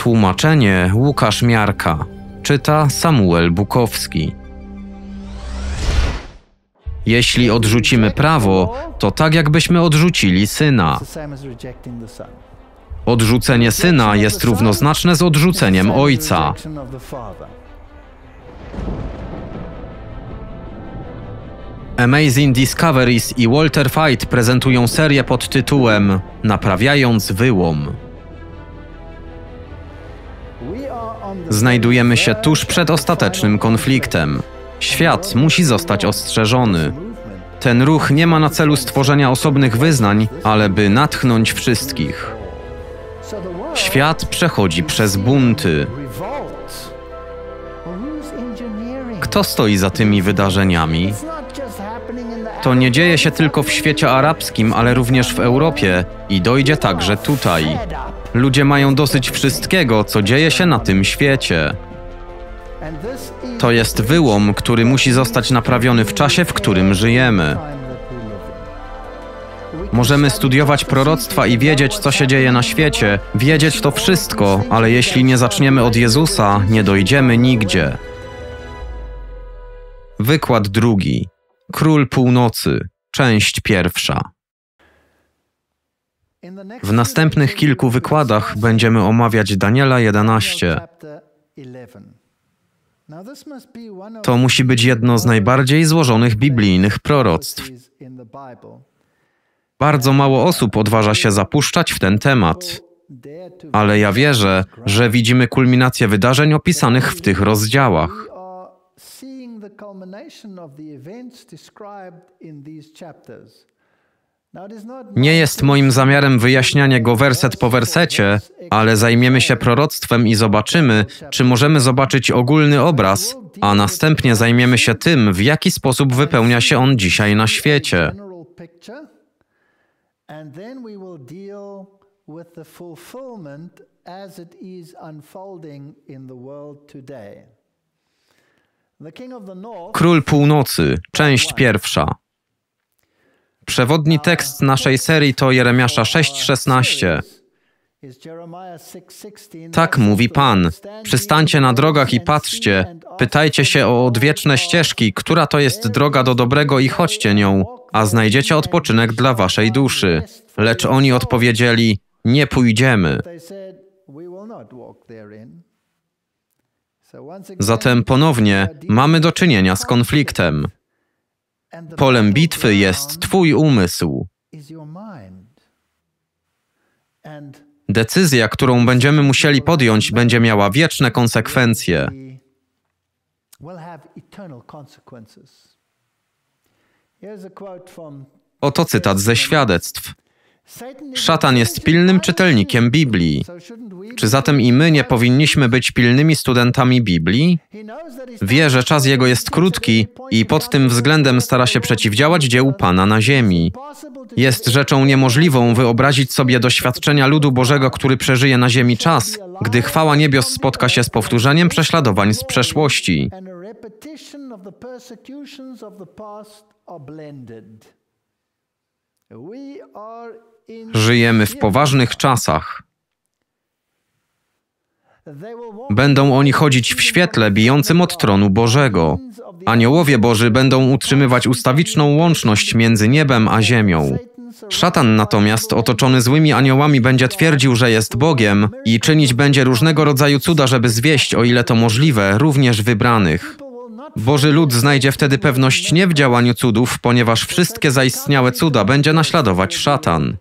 Tłumaczenie Łukasz Miarka. Czyta Samuel Bukowski. Jeśli odrzucimy prawo, to tak jakbyśmy odrzucili syna. Odrzucenie syna jest równoznaczne z odrzuceniem ojca. Amazing Discoveries i Walter Fight prezentują serię pod tytułem Naprawiając wyłom. Znajdujemy się tuż przed ostatecznym konfliktem. Świat musi zostać ostrzeżony. Ten ruch nie ma na celu stworzenia osobnych wyznań, ale by natchnąć wszystkich. Świat przechodzi przez bunty. Kto stoi za tymi wydarzeniami? To nie dzieje się tylko w świecie arabskim, ale również w Europie i dojdzie także tutaj. Ludzie mają dosyć wszystkiego, co dzieje się na tym świecie. To jest wyłom, który musi zostać naprawiony w czasie, w którym żyjemy. Możemy studiować proroctwa i wiedzieć, co się dzieje na świecie, wiedzieć to wszystko, ale jeśli nie zaczniemy od Jezusa, nie dojdziemy nigdzie. Wykład drugi. Król Północy, część pierwsza. W następnych kilku wykładach będziemy omawiać Daniela 11. To musi być jedno z najbardziej złożonych biblijnych proroctw. Bardzo mało osób odważa się zapuszczać w ten temat, ale ja wierzę, że widzimy kulminację wydarzeń opisanych w tych rozdziałach. Nie jest moim zamiarem wyjaśnianie go werset po wersecie, ale zajmiemy się proroctwem i zobaczymy, czy możemy zobaczyć ogólny obraz, a następnie zajmiemy się tym, w jaki sposób wypełnia się on dzisiaj na świecie. Król Północy, część pierwsza. Przewodni tekst naszej serii to Jeremiasza 6:16. Tak mówi Pan: Przystańcie na drogach i patrzcie, pytajcie się o odwieczne ścieżki, która to jest droga do dobrego i chodźcie nią, a znajdziecie odpoczynek dla waszej duszy. Lecz oni odpowiedzieli: Nie pójdziemy. Zatem ponownie mamy do czynienia z konfliktem. Polem bitwy jest Twój umysł. Decyzja, którą będziemy musieli podjąć, będzie miała wieczne konsekwencje. Oto cytat ze świadectw. Szatan jest pilnym czytelnikiem Biblii. Czy zatem i my nie powinniśmy być pilnymi studentami Biblii? Wie, że czas jego jest krótki i pod tym względem stara się przeciwdziałać dziełu Pana na ziemi. Jest rzeczą niemożliwą wyobrazić sobie doświadczenia ludu Bożego, który przeżyje na ziemi czas, gdy chwała niebios spotka się z powtórzeniem prześladowań z przeszłości. We are Żyjemy w poważnych czasach. Będą oni chodzić w świetle bijącym od tronu Bożego. Aniołowie Boży będą utrzymywać ustawiczną łączność między niebem a ziemią. Szatan natomiast, otoczony złymi aniołami, będzie twierdził, że jest Bogiem i czynić będzie różnego rodzaju cuda, żeby zwieść, o ile to możliwe, również wybranych. Boży lud znajdzie wtedy pewność nie w działaniu cudów, ponieważ wszystkie zaistniałe cuda będzie naśladować szatan.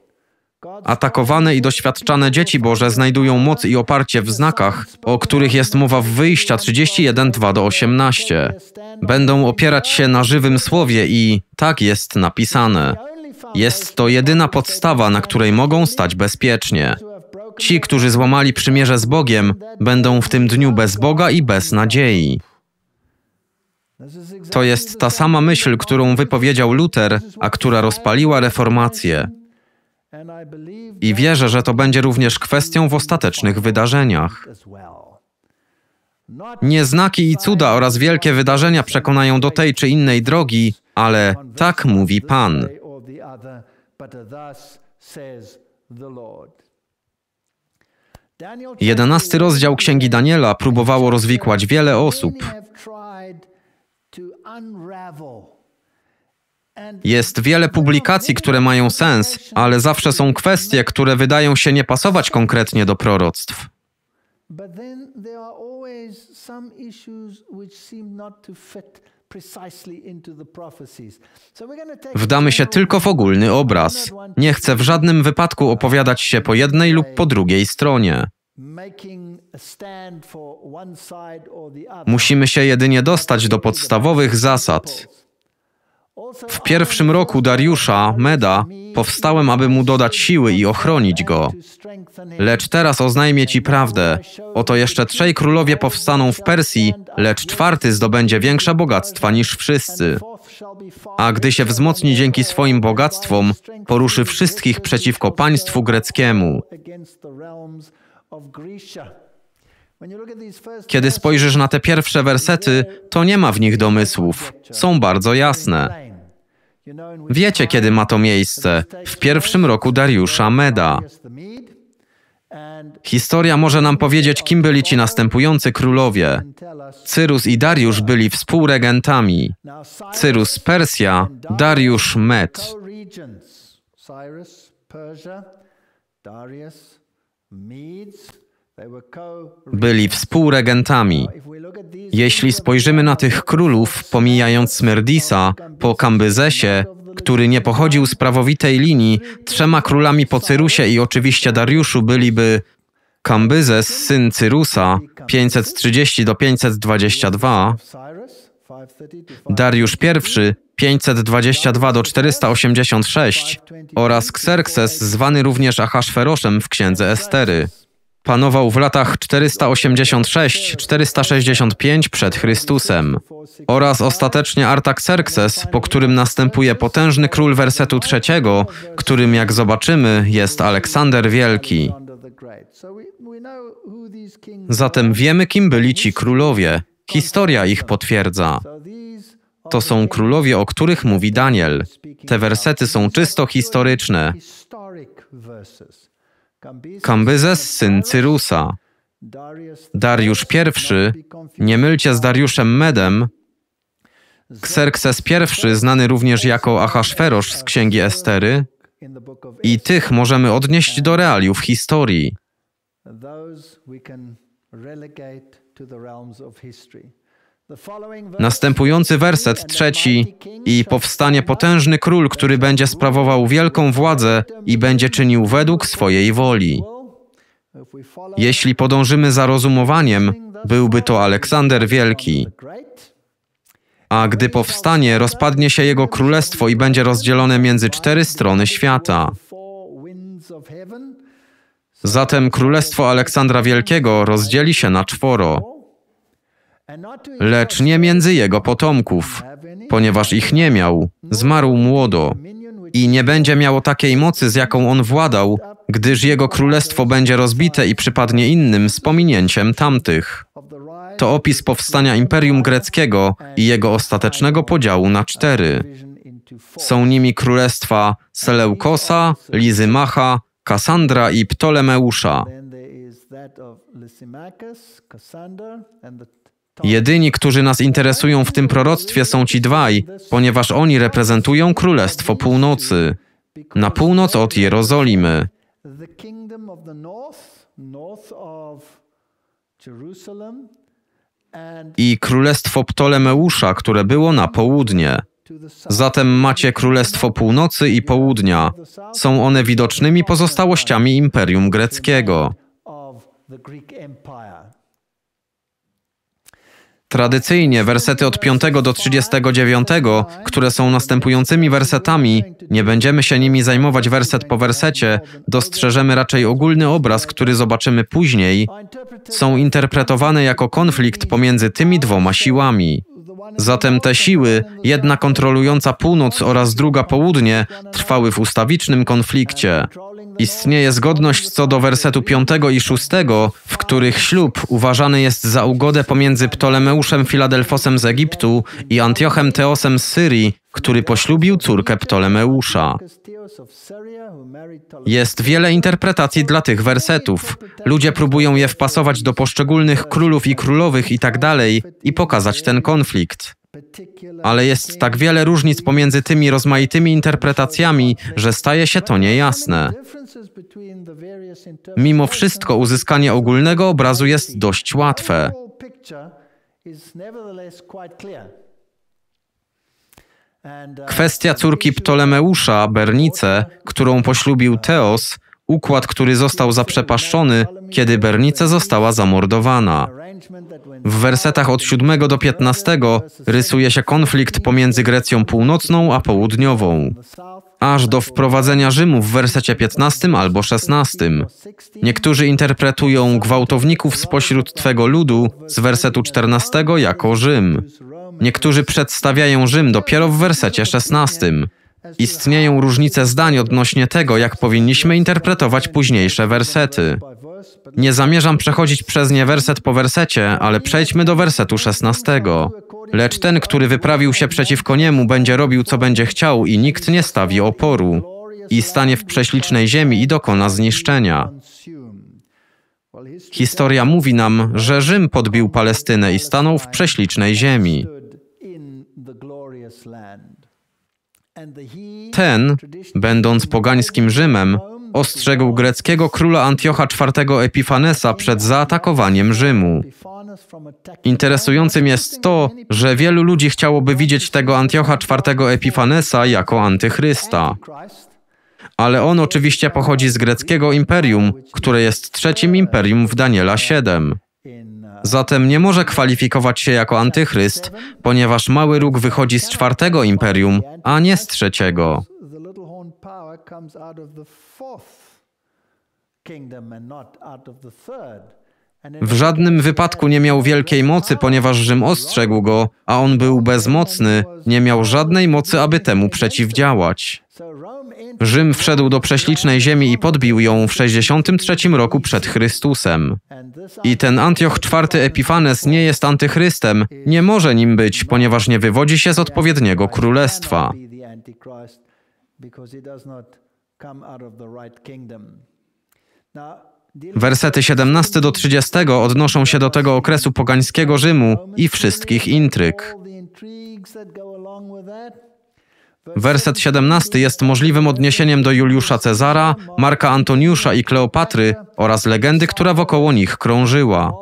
Atakowane i doświadczane dzieci Boże znajdują moc i oparcie w znakach, o których jest mowa w wyjścia 31:2 do 18. Będą opierać się na żywym słowie i tak jest napisane. Jest to jedyna podstawa, na której mogą stać bezpiecznie. Ci, którzy złamali przymierze z Bogiem, będą w tym dniu bez Boga i bez nadziei. To jest ta sama myśl, którą wypowiedział Luter, a która rozpaliła reformację. I wierzę, że to będzie również kwestią w ostatecznych wydarzeniach. Nie znaki i cuda oraz wielkie wydarzenia przekonają do tej czy innej drogi, ale tak mówi Pan. Jedenasty rozdział Księgi Daniela próbowało rozwikłać wiele osób. Jest wiele publikacji, które mają sens, ale zawsze są kwestie, które wydają się nie pasować konkretnie do proroctw. Wdamy się tylko w ogólny obraz. Nie chcę w żadnym wypadku opowiadać się po jednej lub po drugiej stronie. Musimy się jedynie dostać do podstawowych zasad. W pierwszym roku Dariusza, Meda, powstałem, aby mu dodać siły i ochronić go. Lecz teraz oznajmię ci prawdę. Oto jeszcze trzej królowie powstaną w Persji, lecz czwarty zdobędzie większe bogactwa niż wszyscy. A gdy się wzmocni dzięki swoim bogactwom, poruszy wszystkich przeciwko państwu greckiemu. Kiedy spojrzysz na te pierwsze wersety, to nie ma w nich domysłów. Są bardzo jasne. Wiecie, kiedy ma to miejsce. W pierwszym roku Dariusza Meda. Historia może nam powiedzieć, kim byli ci następujący królowie. Cyrus i Dariusz byli współregentami. Cyrus Persja, Dariusz Med. Cyrus, Persia, Darius, Medes. Byli współregentami. Jeśli spojrzymy na tych królów, pomijając Smerdisa, po Kambyzesie, który nie pochodził z prawowitej linii, trzema królami po Cyrusie i oczywiście Dariuszu byliby Kambyzes, syn Cyrusa, 530 do 522, Dariusz I, 522 do 486 oraz Xerxes, zwany również Ahasferoszem w księdze Estery panował w latach 486-465 przed Chrystusem oraz ostatecznie Artaxerxes, po którym następuje potężny król wersetu trzeciego, którym jak zobaczymy jest Aleksander Wielki. Zatem wiemy, kim byli ci królowie. Historia ich potwierdza. To są królowie, o których mówi Daniel. Te wersety są czysto historyczne. Kambyzes, syn Cyrusa. Dariusz I, nie mylcie z Dariuszem Medem, Xerxes I, znany również jako Ahasferosz z Księgi Estery, i tych możemy odnieść do realiów historii. Następujący werset trzeci i powstanie potężny król, który będzie sprawował wielką władzę i będzie czynił według swojej woli. Jeśli podążymy za rozumowaniem, byłby to Aleksander Wielki. A gdy powstanie, rozpadnie się jego królestwo i będzie rozdzielone między cztery strony świata. Zatem królestwo Aleksandra Wielkiego rozdzieli się na czworo lecz nie między jego potomków, ponieważ ich nie miał, zmarł młodo i nie będzie miało takiej mocy, z jaką on władał, gdyż jego królestwo będzie rozbite i przypadnie innym z pominięciem tamtych. To opis powstania Imperium Greckiego i jego ostatecznego podziału na cztery. Są nimi królestwa Seleukosa, Lizymacha, Kassandra i Ptolemeusza. Jedyni, którzy nas interesują w tym proroctwie, są ci dwaj, ponieważ oni reprezentują Królestwo Północy, na północ od Jerozolimy. I Królestwo Ptolemeusza, które było na południe. Zatem macie Królestwo Północy i Południa. Są one widocznymi pozostałościami Imperium Greckiego. Tradycyjnie wersety od 5 do 39, które są następującymi wersetami, nie będziemy się nimi zajmować werset po wersecie, dostrzeżemy raczej ogólny obraz, który zobaczymy później, są interpretowane jako konflikt pomiędzy tymi dwoma siłami. Zatem te siły, jedna kontrolująca północ oraz druga południe, trwały w ustawicznym konflikcie. Istnieje zgodność co do wersetu 5 i 6, w których ślub uważany jest za ugodę pomiędzy Ptolemeuszem Filadelfosem z Egiptu i Antiochem Teosem z Syrii, który poślubił córkę Ptolemeusza. Jest wiele interpretacji dla tych wersetów. Ludzie próbują je wpasować do poszczególnych królów i królowych i tak dalej i pokazać ten konflikt. Ale jest tak wiele różnic pomiędzy tymi rozmaitymi interpretacjami, że staje się to niejasne. Mimo wszystko uzyskanie ogólnego obrazu jest dość łatwe. Uh, Kwestia córki Ptolemeusza, Bernice, którą uh, poślubił Teos, układ, który został zaprzepaszczony, kiedy Bernice została zamordowana. W wersetach od 7 do 15 rysuje się konflikt pomiędzy Grecją Północną a Południową, aż do wprowadzenia Rzymu w wersecie 15 albo 16. Niektórzy interpretują gwałtowników spośród Twego ludu z wersetu 14 jako Rzym. Niektórzy przedstawiają Rzym dopiero w wersecie 16. Istnieją różnice zdań odnośnie tego, jak powinniśmy interpretować późniejsze wersety. Nie zamierzam przechodzić przez nie werset po wersecie, ale przejdźmy do wersetu 16. Lecz ten, który wyprawił się przeciwko niemu, będzie robił, co będzie chciał, i nikt nie stawi oporu, i stanie w prześlicznej ziemi i dokona zniszczenia. Historia mówi nam, że Rzym podbił Palestynę i stanął w prześlicznej ziemi. Ten, będąc pogańskim Rzymem, ostrzegł greckiego króla Antiocha IV Epifanesa przed zaatakowaniem Rzymu. Interesującym jest to, że wielu ludzi chciałoby widzieć tego Antiocha IV Epifanesa jako antychrysta. Ale on oczywiście pochodzi z greckiego imperium, które jest trzecim imperium w Daniela 7. Zatem nie może kwalifikować się jako antychryst, ponieważ mały róg wychodzi z czwartego imperium, a nie z trzeciego. W żadnym wypadku nie miał wielkiej mocy, ponieważ Rzym ostrzegł go, a on był bezmocny, nie miał żadnej mocy, aby temu przeciwdziałać. Rzym wszedł do prześlicznej ziemi i podbił ją w 63 roku przed Chrystusem. I ten Antioch IV Epifanes nie jest antychrystem, nie może nim być, ponieważ nie wywodzi się z odpowiedniego królestwa. Wersety 17 do 30 odnoszą się do tego okresu pogańskiego Rzymu i wszystkich intryg. Werset 17 jest możliwym odniesieniem do Juliusza Cezara, Marka Antoniusza i Kleopatry oraz legendy, która wokoło nich krążyła.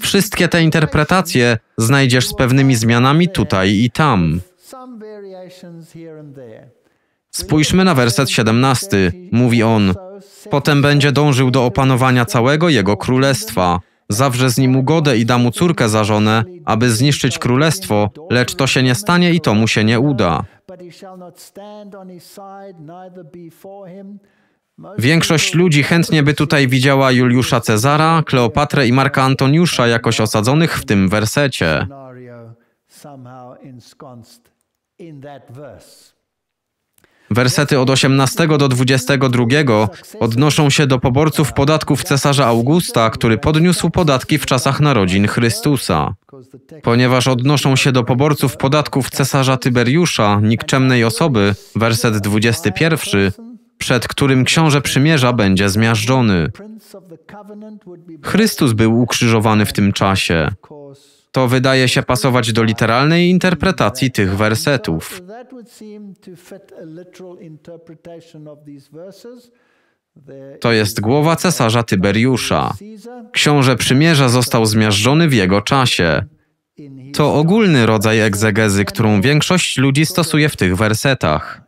Wszystkie te interpretacje znajdziesz z pewnymi zmianami tutaj i tam. Spójrzmy na werset 17. Mówi on: Potem będzie dążył do opanowania całego jego królestwa. Zawrze z nim ugodę i da mu córkę za żonę, aby zniszczyć królestwo, lecz to się nie stanie i to mu się nie uda. Większość ludzi chętnie by tutaj widziała Juliusza Cezara, Kleopatrę i Marka Antoniusza jakoś osadzonych w tym wersecie. Wersety od 18 do 22 odnoszą się do poborców podatków cesarza Augusta, który podniósł podatki w czasach narodzin Chrystusa. Ponieważ odnoszą się do poborców podatków cesarza Tyberiusza, nikczemnej osoby, werset 21, przed którym książę przymierza będzie zmiażdżony. Chrystus był ukrzyżowany w tym czasie. To wydaje się pasować do literalnej interpretacji tych wersetów. To jest głowa cesarza Tyberiusza. Książę Przymierza został zmiażdżony w jego czasie. To ogólny rodzaj egzegezy, którą większość ludzi stosuje w tych wersetach.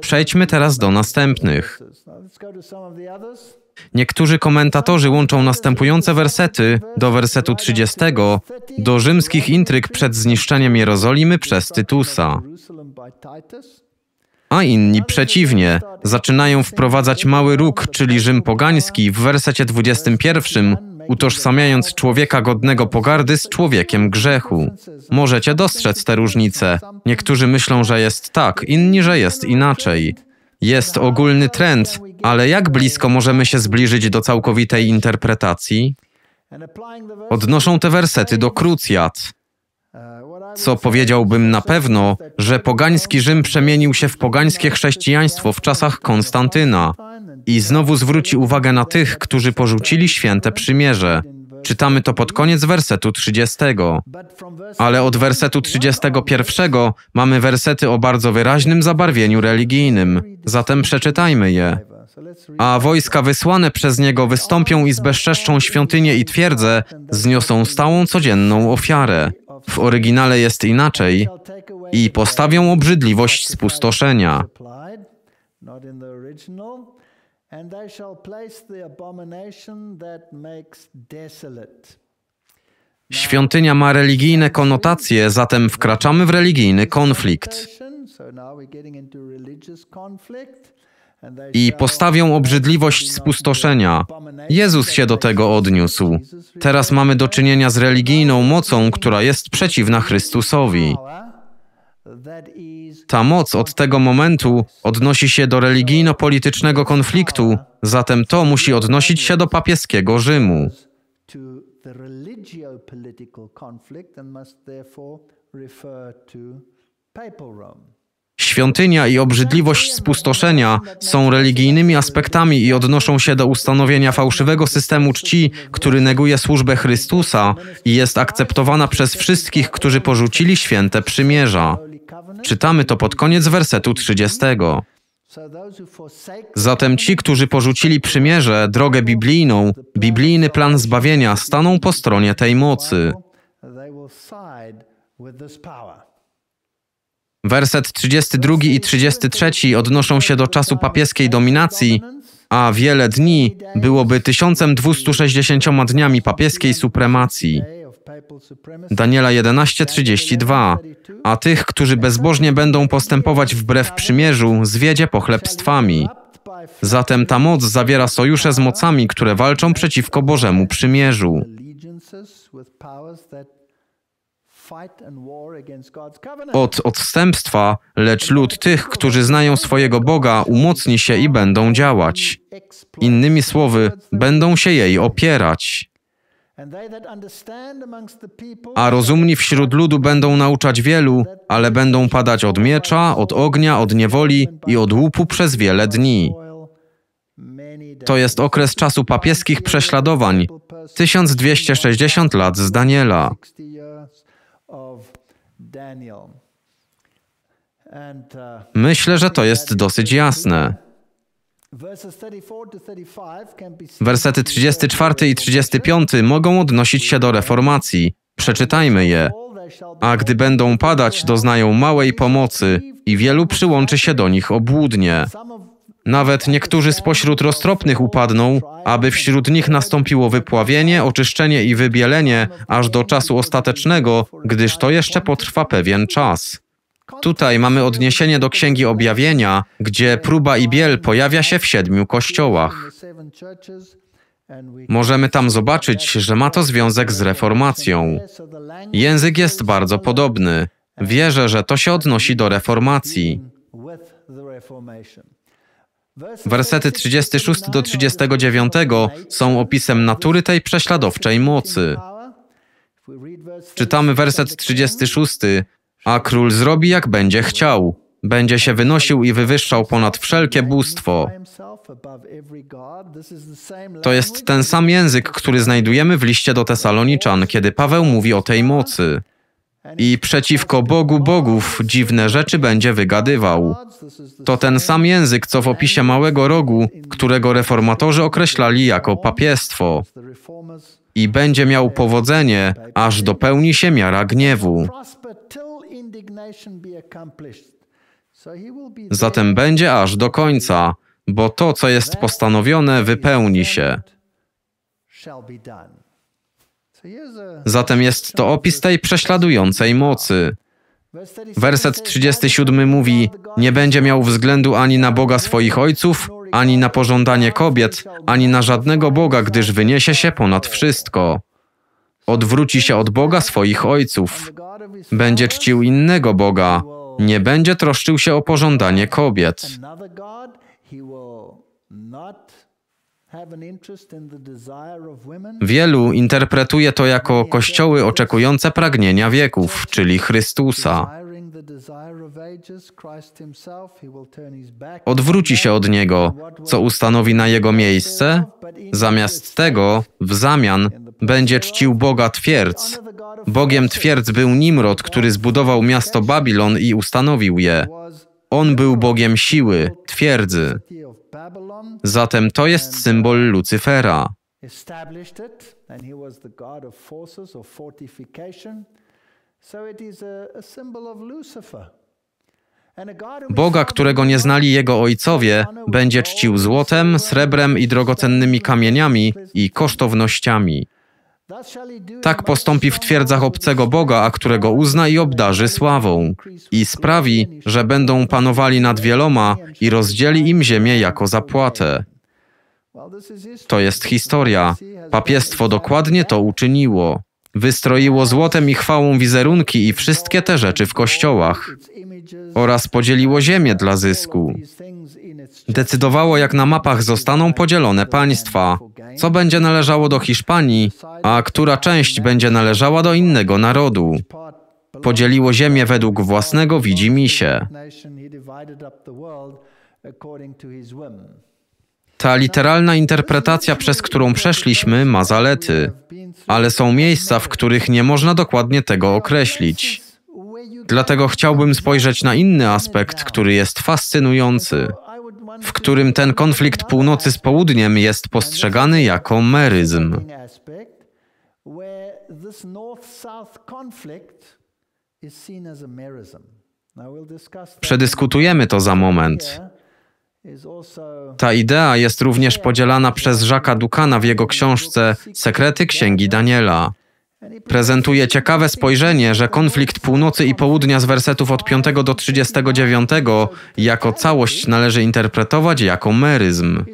Przejdźmy teraz do następnych. Niektórzy komentatorzy łączą następujące wersety do wersetu 30 do rzymskich intryg przed zniszczeniem Jerozolimy przez Tytusa. A inni przeciwnie, zaczynają wprowadzać mały róg, czyli Rzym pogański w wersecie 21 utożsamiając człowieka godnego pogardy z człowiekiem grzechu. Możecie dostrzec te różnice. Niektórzy myślą, że jest tak, inni, że jest inaczej. Jest ogólny trend, ale jak blisko możemy się zbliżyć do całkowitej interpretacji? Odnoszą te wersety do krucjat. Co powiedziałbym na pewno, że pogański Rzym przemienił się w pogańskie chrześcijaństwo w czasach Konstantyna. I znowu zwróci uwagę na tych, którzy porzucili święte przymierze. Czytamy to pod koniec wersetu 30. Ale od wersetu 31 mamy wersety o bardzo wyraźnym zabarwieniu religijnym. Zatem przeczytajmy je. A wojska wysłane przez niego wystąpią i zbezczeszczą świątynię i twierdzę, zniosą stałą codzienną ofiarę. W oryginale jest inaczej. I postawią obrzydliwość spustoszenia and they shall place the abomination that makes desolate. Świątynia ma religijne konotacje, zatem wkraczamy w religijny konflikt. I postawią obrzydliwość spustoszenia. Jezus się do tego odniósł. Teraz mamy do czynienia z religijną mocą, która jest przeciwna Chrystusowi. Ta moc od tego momentu odnosi się do religijno-politycznego konfliktu, zatem to musi odnosić się do papieskiego Rzymu. Świątynia i obrzydliwość spustoszenia są religijnymi aspektami i odnoszą się do ustanowienia fałszywego systemu czci, który neguje służbę Chrystusa i jest akceptowana przez wszystkich, którzy porzucili święte przymierza. Czytamy to pod koniec wersetu 30. Zatem ci, którzy porzucili przymierze, drogę biblijną, biblijny plan zbawienia, staną po stronie tej mocy. Werset 32 i 33 odnoszą się do czasu papieskiej dominacji, a wiele dni byłoby 1260 dniami papieskiej supremacji. Daniela 11:32 A tych, którzy bezbożnie będą postępować wbrew przymierzu, zwiedzie pochlebstwami. Zatem ta moc zawiera sojusze z mocami, które walczą przeciwko Bożemu przymierzu. Od odstępstwa, lecz lud tych, którzy znają swojego Boga, umocni się i będą działać. Innymi słowy, będą się jej opierać. A rozumni wśród ludu będą nauczać wielu, ale będą padać od miecza, od ognia, od niewoli i od łupu przez wiele dni. To jest okres czasu papieskich prześladowań 1260 lat z Daniela. Myślę, że to jest dosyć jasne. Wersety 34 i 35 mogą odnosić się do reformacji. Przeczytajmy je. A gdy będą padać, doznają małej pomocy i wielu przyłączy się do nich obłudnie. Nawet niektórzy spośród roztropnych upadną, aby wśród nich nastąpiło wypławienie, oczyszczenie i wybielenie aż do czasu ostatecznego, gdyż to jeszcze potrwa pewien czas. Tutaj mamy odniesienie do Księgi Objawienia, gdzie próba i biel pojawia się w siedmiu kościołach. Możemy tam zobaczyć, że ma to związek z reformacją. Język jest bardzo podobny. Wierzę, że to się odnosi do reformacji. Wersety 36 do 39 są opisem natury tej prześladowczej mocy. Czytamy werset 36. A król zrobi jak będzie chciał. Będzie się wynosił i wywyższał ponad wszelkie bóstwo. To jest ten sam język, który znajdujemy w liście do Tesaloniczan, kiedy Paweł mówi o tej mocy. I przeciwko Bogu Bogów dziwne rzeczy będzie wygadywał. To ten sam język, co w opisie Małego Rogu, którego reformatorzy określali jako papiestwo. I będzie miał powodzenie, aż dopełni się miara gniewu. Zatem będzie aż do końca, bo to, co jest postanowione, wypełni się. Zatem jest to opis tej prześladującej mocy. Werset 37 mówi: Nie będzie miał względu ani na Boga swoich ojców, ani na pożądanie kobiet, ani na żadnego Boga, gdyż wyniesie się ponad wszystko. Odwróci się od Boga swoich ojców. Będzie czcił innego Boga. Nie będzie troszczył się o pożądanie kobiet. Wielu interpretuje to jako kościoły oczekujące pragnienia wieków, czyli Chrystusa. Odwróci się od Niego, co ustanowi na Jego miejsce, zamiast tego w zamian będzie czcił Boga twierdz. Bogiem twierdz był Nimrod, który zbudował miasto Babilon i ustanowił je. On był Bogiem siły, twierdzy. Zatem to jest symbol Lucyfera. Boga, którego nie znali jego ojcowie, będzie czcił złotem, srebrem i drogocennymi kamieniami i kosztownościami. Tak postąpi w twierdzach obcego Boga, a którego uzna i obdarzy sławą, i sprawi, że będą panowali nad wieloma i rozdzieli im ziemię jako zapłatę. To jest historia. Papiestwo dokładnie to uczyniło. Wystroiło złotem i chwałą wizerunki i wszystkie te rzeczy w kościołach oraz podzieliło ziemię dla zysku. Decydowało, jak na mapach zostaną podzielone państwa, co będzie należało do Hiszpanii, a która część będzie należała do innego narodu. Podzieliło ziemię według własnego widzimisię. Ta literalna interpretacja, przez którą przeszliśmy, ma zalety, ale są miejsca, w których nie można dokładnie tego określić. Dlatego chciałbym spojrzeć na inny aspekt, który jest fascynujący w którym ten konflikt północy z południem jest postrzegany jako meryzm. Przedyskutujemy to za moment. Ta idea jest również podzielana przez Jacques'a Dukana w jego książce Sekrety Księgi Daniela. Prezentuje ciekawe spojrzenie, że konflikt północy i południa z wersetów od 5 do 39 jako całość należy interpretować jako meryzm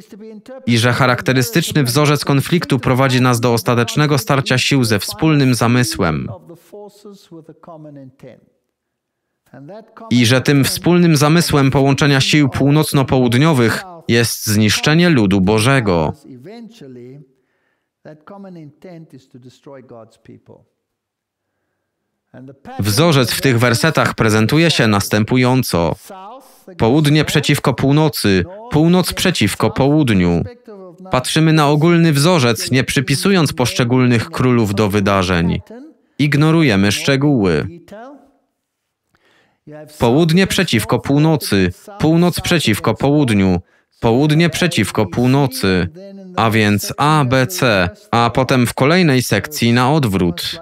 i że charakterystyczny wzorzec konfliktu prowadzi nas do ostatecznego starcia sił ze wspólnym zamysłem. I że tym wspólnym zamysłem połączenia sił północno-południowych jest zniszczenie ludu Bożego. Wzorzec w tych wersetach prezentuje się następująco: południe przeciwko północy, północ przeciwko południu. Patrzymy na ogólny wzorzec, nie przypisując poszczególnych królów do wydarzeń. Ignorujemy szczegóły. Południe przeciwko północy, północ przeciwko południu, południe przeciwko północy a więc A, B, C, a potem w kolejnej sekcji na odwrót.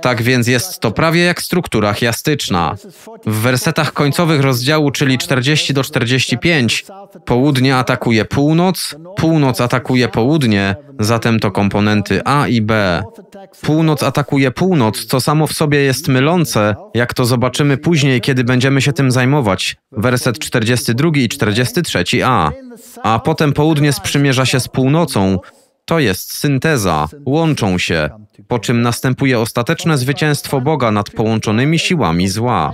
Tak więc jest to prawie jak struktura chiastyczna. W wersetach końcowych rozdziału, czyli 40 do 45, południe atakuje północ, północ atakuje południe, zatem to komponenty A i B. Północ atakuje północ, co samo w sobie jest mylące, jak to zobaczymy później, kiedy będziemy się tym zajmować. Werset 42 i 43a. A potem południe sprzymierza się z północą mocą, to jest synteza, łączą się, po czym następuje ostateczne zwycięstwo Boga nad połączonymi siłami zła.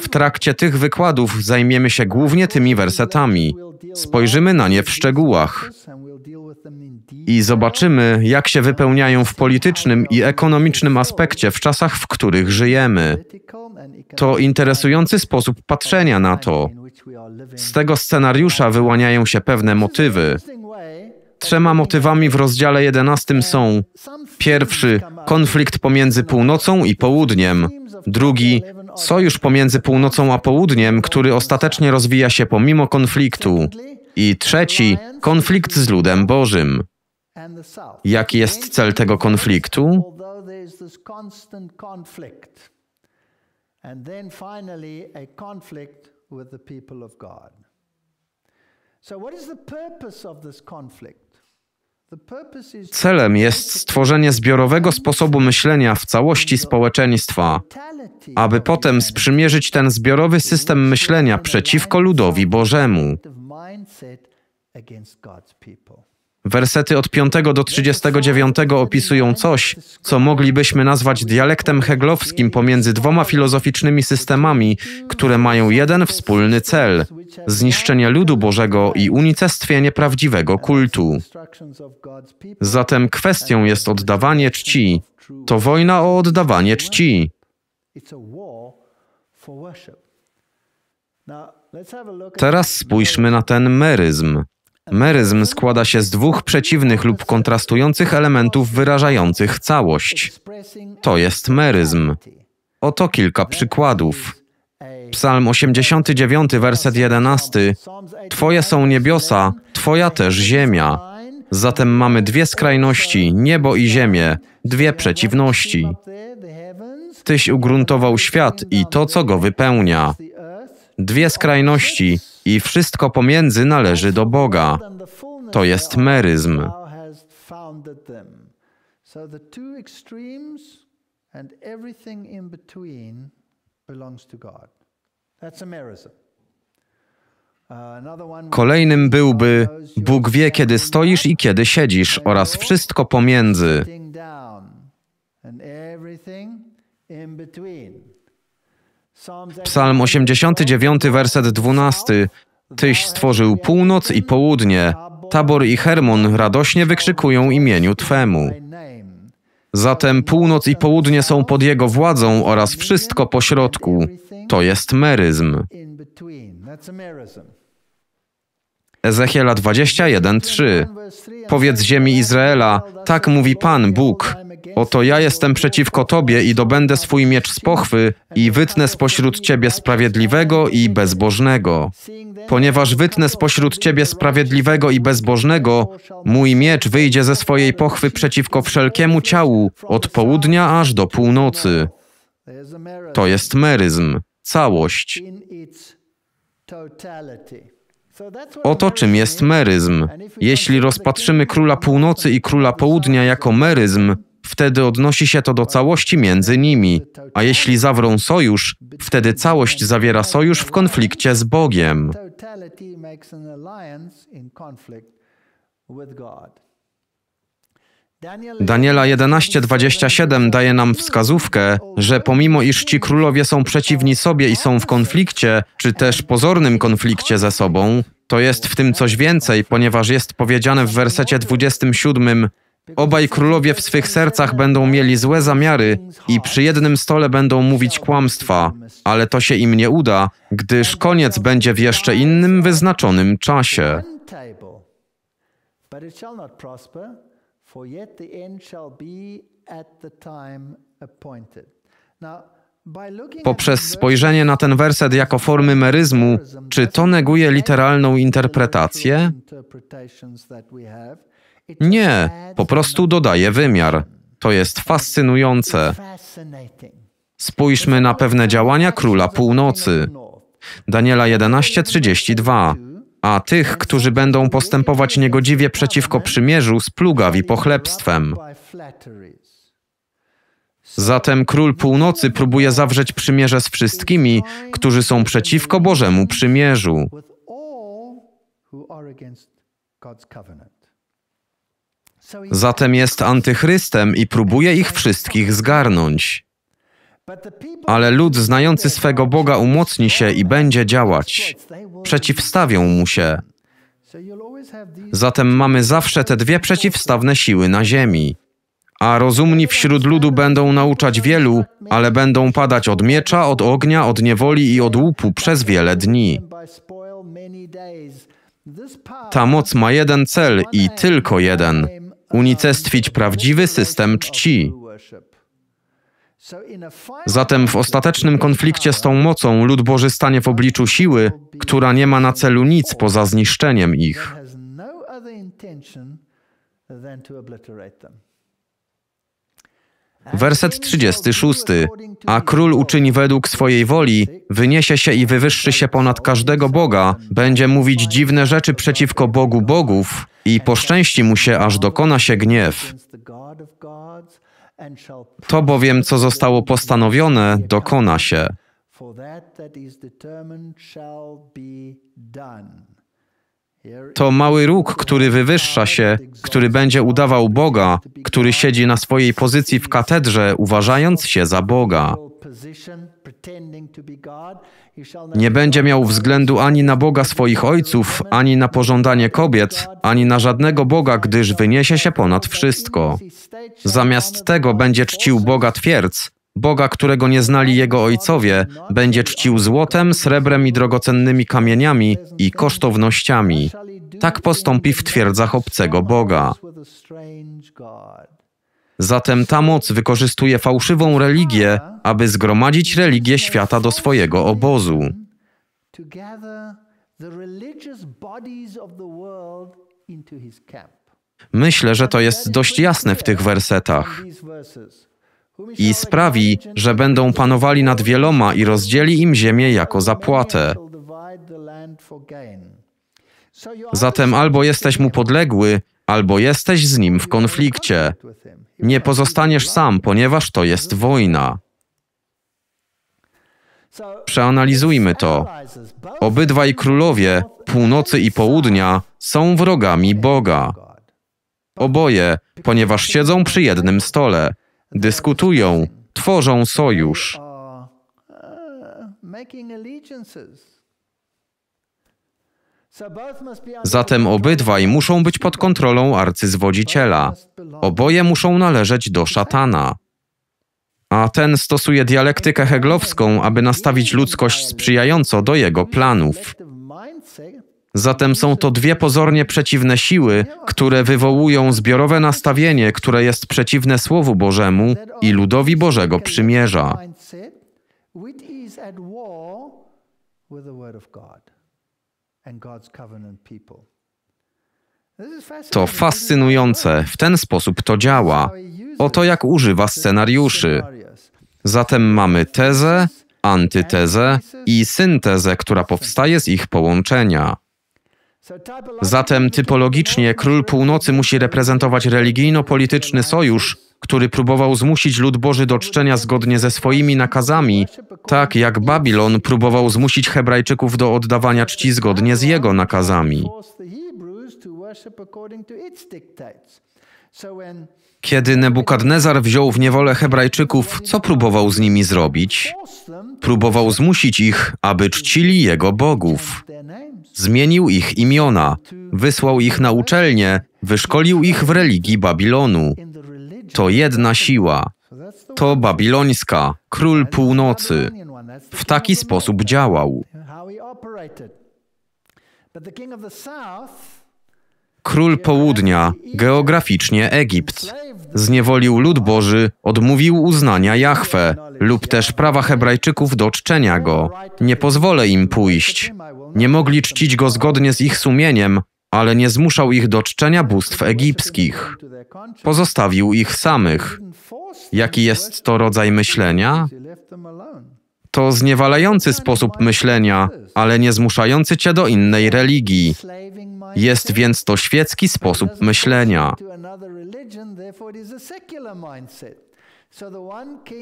W trakcie tych wykładów zajmiemy się głównie tymi wersetami. Spojrzymy na nie w szczegółach i zobaczymy, jak się wypełniają w politycznym i ekonomicznym aspekcie w czasach, w których żyjemy. To interesujący sposób patrzenia na to. Z tego scenariusza wyłaniają się pewne motywy trzema motywami w rozdziale 11 są pierwszy konflikt pomiędzy północą i południem, drugi sojusz pomiędzy północą a południem, który ostatecznie rozwija się pomimo konfliktu, i trzeci konflikt z ludem Bożym. Jaki jest cel tego konfliktu? So, what is the purpose of this conflict? Celem jest stworzenie zbiorowego sposobu myślenia w całości społeczeństwa, aby potem sprzymierzyć ten zbiorowy system myślenia przeciwko ludowi Bożemu. Wersety od 5 do 39 opisują coś, co moglibyśmy nazwać dialektem heglowskim pomiędzy dwoma filozoficznymi systemami, które mają jeden wspólny cel zniszczenie ludu Bożego i unicestwienie prawdziwego kultu. Zatem kwestią jest oddawanie czci. To wojna o oddawanie czci. Teraz spójrzmy na ten meryzm. Meryzm składa się z dwóch przeciwnych lub kontrastujących elementów wyrażających całość. To jest meryzm. Oto kilka przykładów. Psalm 89, werset 11. Twoje są niebiosa, Twoja też ziemia. Zatem mamy dwie skrajności, niebo i ziemię, dwie przeciwności. Tyś ugruntował świat i to, co go wypełnia dwie skrajności i wszystko pomiędzy należy do Boga. To jest meryzm. Kolejnym byłby Bóg wie, kiedy stoisz i kiedy siedzisz, oraz wszystko pomiędzy. Psalm 89, werset 12. Tyś stworzył północ i południe. Tabor i Hermon radośnie wykrzykują imieniu Twemu. Zatem północ i południe są pod Jego władzą oraz wszystko pośrodku. To jest meryzm. Ezechiela 21:3 Powiedz ziemi Izraela: Tak mówi Pan Bóg: Oto ja jestem przeciwko Tobie i dobędę swój miecz z pochwy i wytnę spośród Ciebie sprawiedliwego i bezbożnego. Ponieważ wytnę spośród Ciebie sprawiedliwego i bezbożnego, mój miecz wyjdzie ze swojej pochwy przeciwko wszelkiemu ciału od południa aż do północy. To jest meryzm, całość. Oto czym jest meryzm. Jeśli rozpatrzymy króla północy i króla południa jako meryzm, wtedy odnosi się to do całości między nimi, a jeśli zawrą sojusz, wtedy całość zawiera sojusz w konflikcie z Bogiem. Daniela 11:27 daje nam wskazówkę, że pomimo iż ci królowie są przeciwni sobie i są w konflikcie, czy też pozornym konflikcie ze sobą, to jest w tym coś więcej, ponieważ jest powiedziane w wersecie 27: Obaj królowie w swych sercach będą mieli złe zamiary i przy jednym stole będą mówić kłamstwa, ale to się im nie uda, gdyż koniec będzie w jeszcze innym wyznaczonym czasie. Poprzez spojrzenie na ten werset jako formy meryzmu, czy to neguje literalną interpretację? Nie, po prostu dodaje wymiar. To jest fascynujące. Spójrzmy na pewne działania króla północy. Daniela 11:32. A tych, którzy będą postępować niegodziwie przeciwko przymierzu, splugawi pochlebstwem. Zatem król północy próbuje zawrzeć przymierze z wszystkimi, którzy są przeciwko Bożemu przymierzu. Zatem jest antychrystem i próbuje ich wszystkich zgarnąć. Ale lud znający swego Boga umocni się i będzie działać. Przeciwstawią mu się. Zatem mamy zawsze te dwie przeciwstawne siły na ziemi. A rozumni wśród ludu będą nauczać wielu, ale będą padać od miecza, od ognia, od niewoli i od łupu przez wiele dni. Ta moc ma jeden cel i tylko jeden unicestwić prawdziwy system czci. Zatem w ostatecznym konflikcie z tą mocą lud Boży stanie w obliczu siły, która nie ma na celu nic poza zniszczeniem ich. Werset 36. A król uczyni według swojej woli, wyniesie się i wywyższy się ponad każdego Boga, będzie mówić dziwne rzeczy przeciwko Bogu Bogów i poszczęści mu się, aż dokona się gniew. To bowiem, co zostało postanowione, dokona się. For that that is determined shall be done. To mały róg, który wywyższa się, który będzie udawał Boga, który siedzi na swojej pozycji w katedrze, uważając się za Boga. Nie będzie miał względu ani na Boga swoich ojców, ani na pożądanie kobiet, ani na żadnego Boga, gdyż wyniesie się ponad wszystko. Zamiast tego będzie czcił Boga twierdz, Boga, którego nie znali jego ojcowie, będzie czcił złotem, srebrem i drogocennymi kamieniami i kosztownościami. Tak postąpi w twierdzach obcego Boga. Zatem ta moc wykorzystuje fałszywą religię, aby zgromadzić religię świata do swojego obozu. Myślę, że to jest dość jasne w tych wersetach i sprawi, że będą panowali nad wieloma i rozdzieli im ziemię jako zapłatę. Zatem albo jesteś mu podległy, albo jesteś z nim w konflikcie. Nie pozostaniesz sam, ponieważ to jest wojna. Przeanalizujmy to. Obydwaj królowie, północy i południa, są wrogami Boga. Oboje, ponieważ siedzą przy jednym stole dyskutują, tworzą sojusz. Zatem obydwaj muszą być pod kontrolą arcyzwodziciela. Oboje muszą należeć do szatana. A ten stosuje dialektykę heglowską, aby nastawić ludzkość sprzyjająco do jego planów. Zatem są to dwie pozornie przeciwne siły, które wywołują zbiorowe nastawienie, które jest przeciwne Słowu Bożemu i ludowi Bożego przymierza. To fascynujące, w ten sposób to działa. Oto jak używa scenariuszy. Zatem mamy tezę, antytezę i syntezę, która powstaje z ich połączenia. Zatem typologicznie król północy musi reprezentować religijno-polityczny sojusz, który próbował zmusić lud Boży do czczenia zgodnie ze swoimi nakazami, tak jak Babilon próbował zmusić Hebrajczyków do oddawania czci zgodnie z jego nakazami. Kiedy Nebukadnezar wziął w niewolę Hebrajczyków, co próbował z nimi zrobić? Próbował zmusić ich, aby czcili jego bogów. Zmienił ich imiona, wysłał ich na uczelnie, wyszkolił ich w religii Babilonu. To jedna siła. To babilońska, król północy. W taki sposób działał król południa, geograficznie Egipt. Zniewolił lud Boży, odmówił uznania Jahwe lub też prawa Hebrajczyków do czczenia go. Nie pozwolę im pójść. Nie mogli czcić go zgodnie z ich sumieniem, ale nie zmuszał ich do czczenia bóstw egipskich. Pozostawił ich samych. Jaki jest to rodzaj myślenia? to zniewalający sposób myślenia, ale nie zmuszający cię do innej religii. Jest więc to świecki sposób myślenia.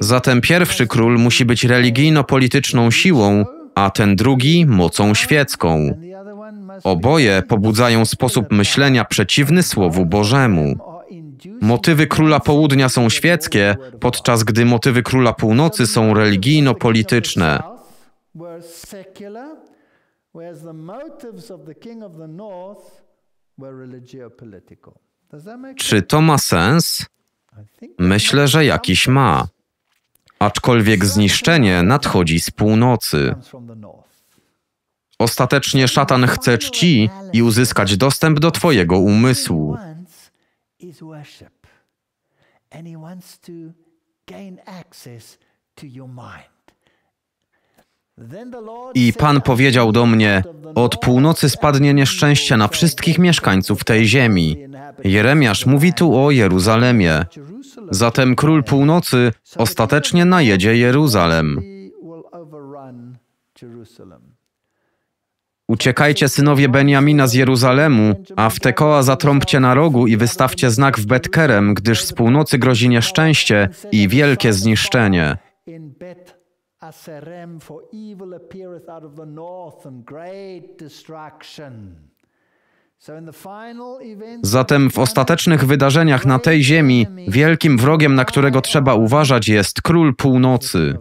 Zatem pierwszy król musi być religijno-polityczną siłą, a ten drugi mocą świecką. Oboje pobudzają sposób myślenia przeciwny Słowu Bożemu. Motywy króla południa są świeckie, podczas gdy motywy króla północy są religijno-polityczne. Czy to ma sens? Myślę, że jakiś ma. Aczkolwiek zniszczenie nadchodzi z północy. Ostatecznie szatan chce czci i uzyskać dostęp do Twojego umysłu is worship. And He wants to gain access to your mind. I Pan powiedział do mnie: Od północy spadnie nieszczęście na wszystkich mieszkańców tej ziemi. Jeremiasz mówi tu o Jeruzalemie. Zatem król północy ostatecznie najedzie Jeruzalem. Uciekajcie, synowie Benjamina z Jeruzalemu, a w Tekoa zatrąbcie na rogu i wystawcie znak w Betkerem, gdyż z północy grozi nieszczęście i wielkie zniszczenie. Zatem w ostatecznych wydarzeniach na tej ziemi wielkim wrogiem, na którego trzeba uważać, jest król północy.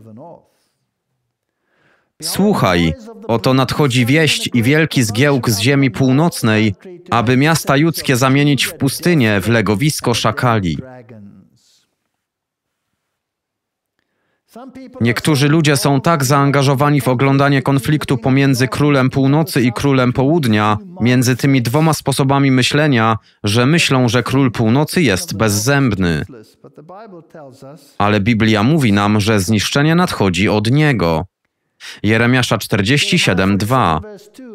Słuchaj, oto nadchodzi wieść i wielki zgiełk z ziemi północnej, aby miasta judzkie zamienić w pustynię, w legowisko szakali. Niektórzy ludzie są tak zaangażowani w oglądanie konfliktu pomiędzy królem północy i królem południa, między tymi dwoma sposobami myślenia, że myślą, że król północy jest bezzębny. Ale Biblia mówi nam, że zniszczenie nadchodzi od niego. Jeremiasza 47:2.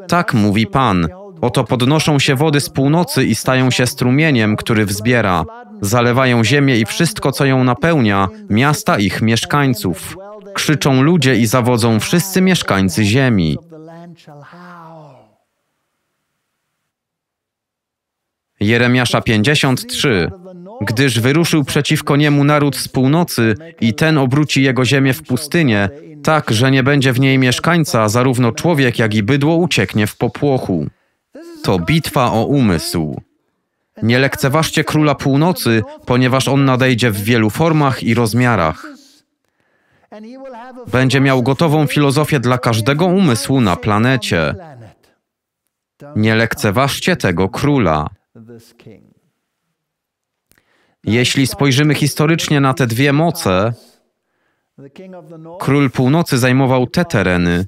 Tak mówi Pan: Oto podnoszą się wody z północy i stają się strumieniem, który wzbiera. Zalewają ziemię i wszystko, co ją napełnia, miasta ich mieszkańców. Krzyczą ludzie i zawodzą wszyscy mieszkańcy ziemi. Jeremiasza 53 gdyż wyruszył przeciwko niemu naród z północy i ten obróci jego ziemię w pustynię, tak, że nie będzie w niej mieszkańca, zarówno człowiek, jak i bydło ucieknie w popłochu. To bitwa o umysł. Nie lekceważcie króla północy, ponieważ on nadejdzie w wielu formach i rozmiarach. Będzie miał gotową filozofię dla każdego umysłu na planecie. Nie lekceważcie tego króla. Jeśli spojrzymy historycznie na te dwie moce, król północy zajmował te tereny.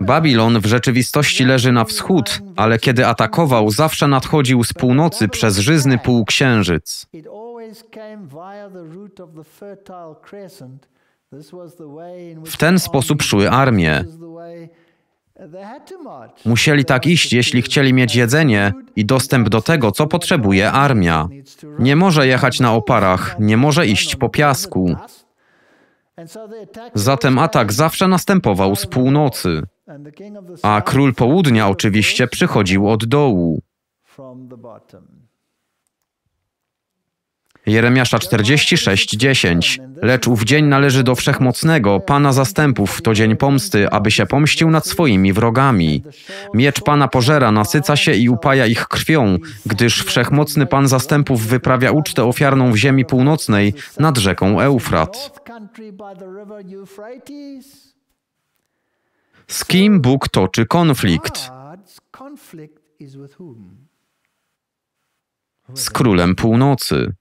Babilon w rzeczywistości leży na wschód, ale kiedy atakował, zawsze nadchodził z północy przez żyzny półksiężyc. W ten sposób szły armie. Musieli tak iść, jeśli chcieli mieć jedzenie i dostęp do tego, co potrzebuje armia. Nie może jechać na oparach, nie może iść po piasku. Zatem atak zawsze następował z północy, a król południa oczywiście przychodził od dołu. Jeremiasza 46:10. Lecz ów dzień należy do wszechmocnego, Pana zastępów, to dzień pomsty, aby się pomścił nad swoimi wrogami. Miecz Pana pożera, nasyca się i upaja ich krwią, gdyż wszechmocny Pan zastępów wyprawia ucztę ofiarną w ziemi północnej nad rzeką Eufrat. Z kim Bóg toczy konflikt? Z królem północy.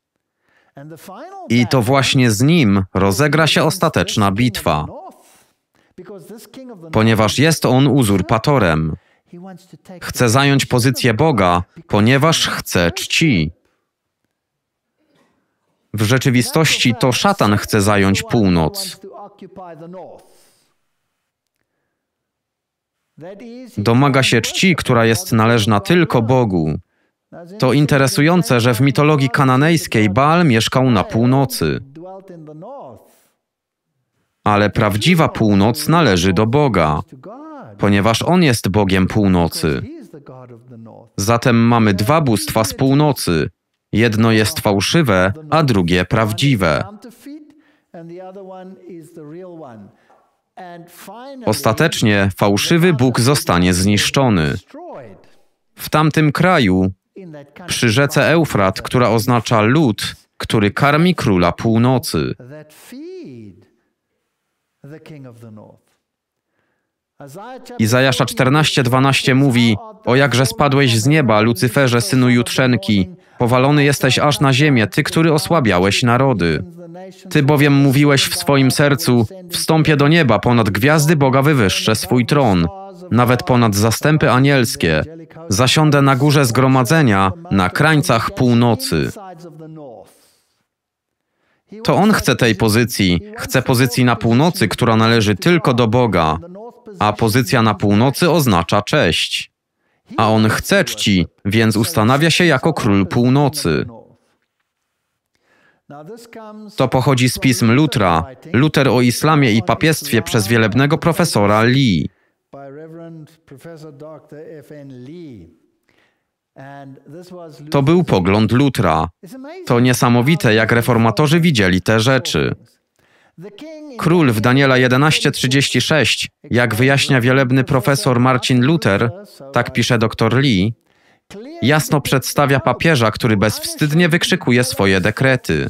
I to właśnie z nim rozegra się ostateczna bitwa, ponieważ jest on uzurpatorem. Chce zająć pozycję Boga, ponieważ chce czci. W rzeczywistości to szatan chce zająć północ. Domaga się czci, która jest należna tylko Bogu. To interesujące, że w mitologii kananejskiej Baal mieszkał na północy. Ale prawdziwa północ należy do Boga, ponieważ On jest Bogiem północy. Zatem mamy dwa bóstwa z północy. Jedno jest fałszywe, a drugie prawdziwe. Ostatecznie fałszywy Bóg zostanie zniszczony. W tamtym kraju przy rzece Eufrat, która oznacza lud, który karmi króla północy. Izajasza 14:12 mówi: O jakże spadłeś z nieba, Lucyferze, synu Jutrzenki, powalony jesteś aż na ziemię, ty, który osłabiałeś narody. Ty bowiem mówiłeś w swoim sercu: Wstąpię do nieba, ponad gwiazdy Boga wywyższę swój tron nawet ponad zastępy anielskie. Zasiądę na górze zgromadzenia, na krańcach północy. To on chce tej pozycji, chce pozycji na północy, która należy tylko do Boga, a pozycja na północy oznacza cześć. A on chce czci, więc ustanawia się jako król północy. To pochodzi z pism Lutra, Luter o islamie i papiestwie przez wielebnego profesora Lee by Reverend Professor Dr. Lee. To był pogląd Lutra. To niesamowite, jak reformatorzy widzieli te rzeczy. Król w Daniela 11:36, jak wyjaśnia wielebny profesor Marcin Luther, tak pisze dr Lee, jasno przedstawia papieża, który bezwstydnie wykrzykuje swoje dekrety.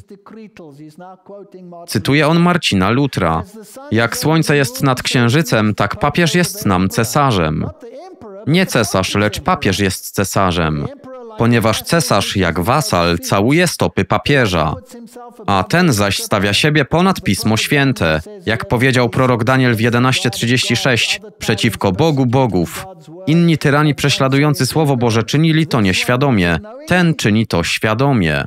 Cytuje on Marcina Lutra: Jak słońce jest nad księżycem, tak papież jest nam cesarzem. Nie cesarz, lecz papież jest cesarzem ponieważ cesarz jak wasal całuje stopy papieża, a ten zaś stawia siebie ponad Pismo Święte, jak powiedział prorok Daniel w 11:36, przeciwko Bogu bogów. Inni tyrani prześladujący Słowo Boże czynili to nieświadomie, ten czyni to świadomie.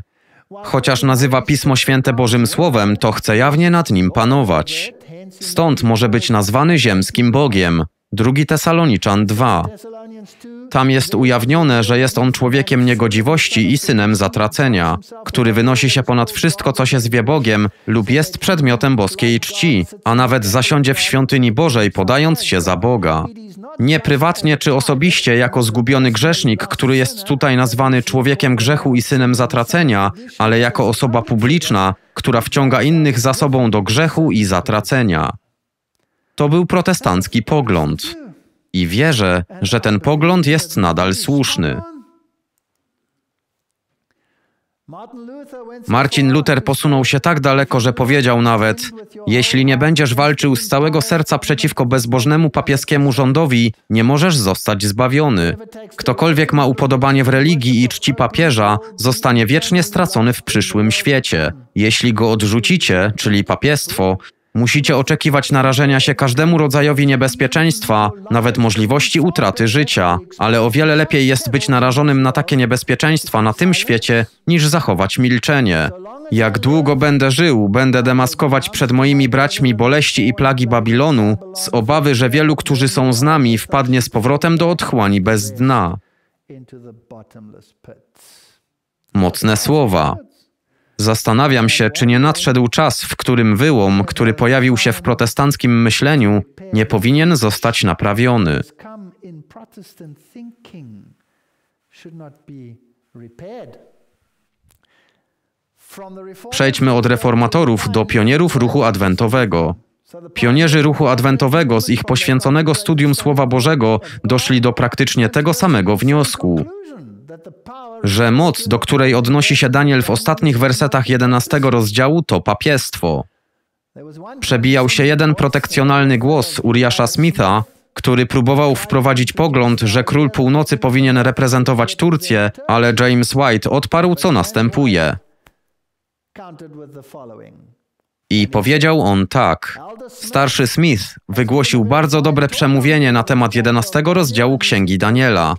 Chociaż nazywa Pismo Święte Bożym Słowem, to chce jawnie nad nim panować. Stąd może być nazwany ziemskim Bogiem. 2 Tesaloniczan 2. Tam jest ujawnione, że jest on człowiekiem niegodziwości i synem zatracenia, który wynosi się ponad wszystko, co się zwie Bogiem lub jest przedmiotem boskiej czci, a nawet zasiądzie w świątyni Bożej, podając się za Boga. Nie prywatnie czy osobiście, jako zgubiony grzesznik, który jest tutaj nazwany człowiekiem grzechu i synem zatracenia, ale jako osoba publiczna, która wciąga innych za sobą do grzechu i zatracenia. To był protestancki pogląd i wierzę, że ten pogląd jest nadal słuszny. Marcin Luther posunął się tak daleko, że powiedział nawet: Jeśli nie będziesz walczył z całego serca przeciwko bezbożnemu papieskiemu rządowi, nie możesz zostać zbawiony. Ktokolwiek ma upodobanie w religii i czci papieża, zostanie wiecznie stracony w przyszłym świecie. Jeśli go odrzucicie, czyli papiestwo, Musicie oczekiwać narażenia się każdemu rodzajowi niebezpieczeństwa, nawet możliwości utraty życia, ale o wiele lepiej jest być narażonym na takie niebezpieczeństwa na tym świecie, niż zachować milczenie. Jak długo będę żył, będę demaskować przed moimi braćmi boleści i plagi Babilonu, z obawy, że wielu, którzy są z nami, wpadnie z powrotem do otchłani bez dna. Mocne słowa. Zastanawiam się, czy nie nadszedł czas, w którym wyłom, który pojawił się w protestanckim myśleniu, nie powinien zostać naprawiony. Przejdźmy od reformatorów do pionierów ruchu adwentowego. Pionierzy ruchu adwentowego z ich poświęconego studium Słowa Bożego doszli do praktycznie tego samego wniosku że moc, do której odnosi się Daniel w ostatnich wersetach 11 rozdziału, to papiestwo. Przebijał się jeden protekcjonalny głos Uriasza Smitha, który próbował wprowadzić pogląd, że król północy powinien reprezentować Turcję, ale James White odparł, co następuje. I powiedział on tak. Starszy Smith wygłosił bardzo dobre przemówienie na temat 11 rozdziału Księgi Daniela.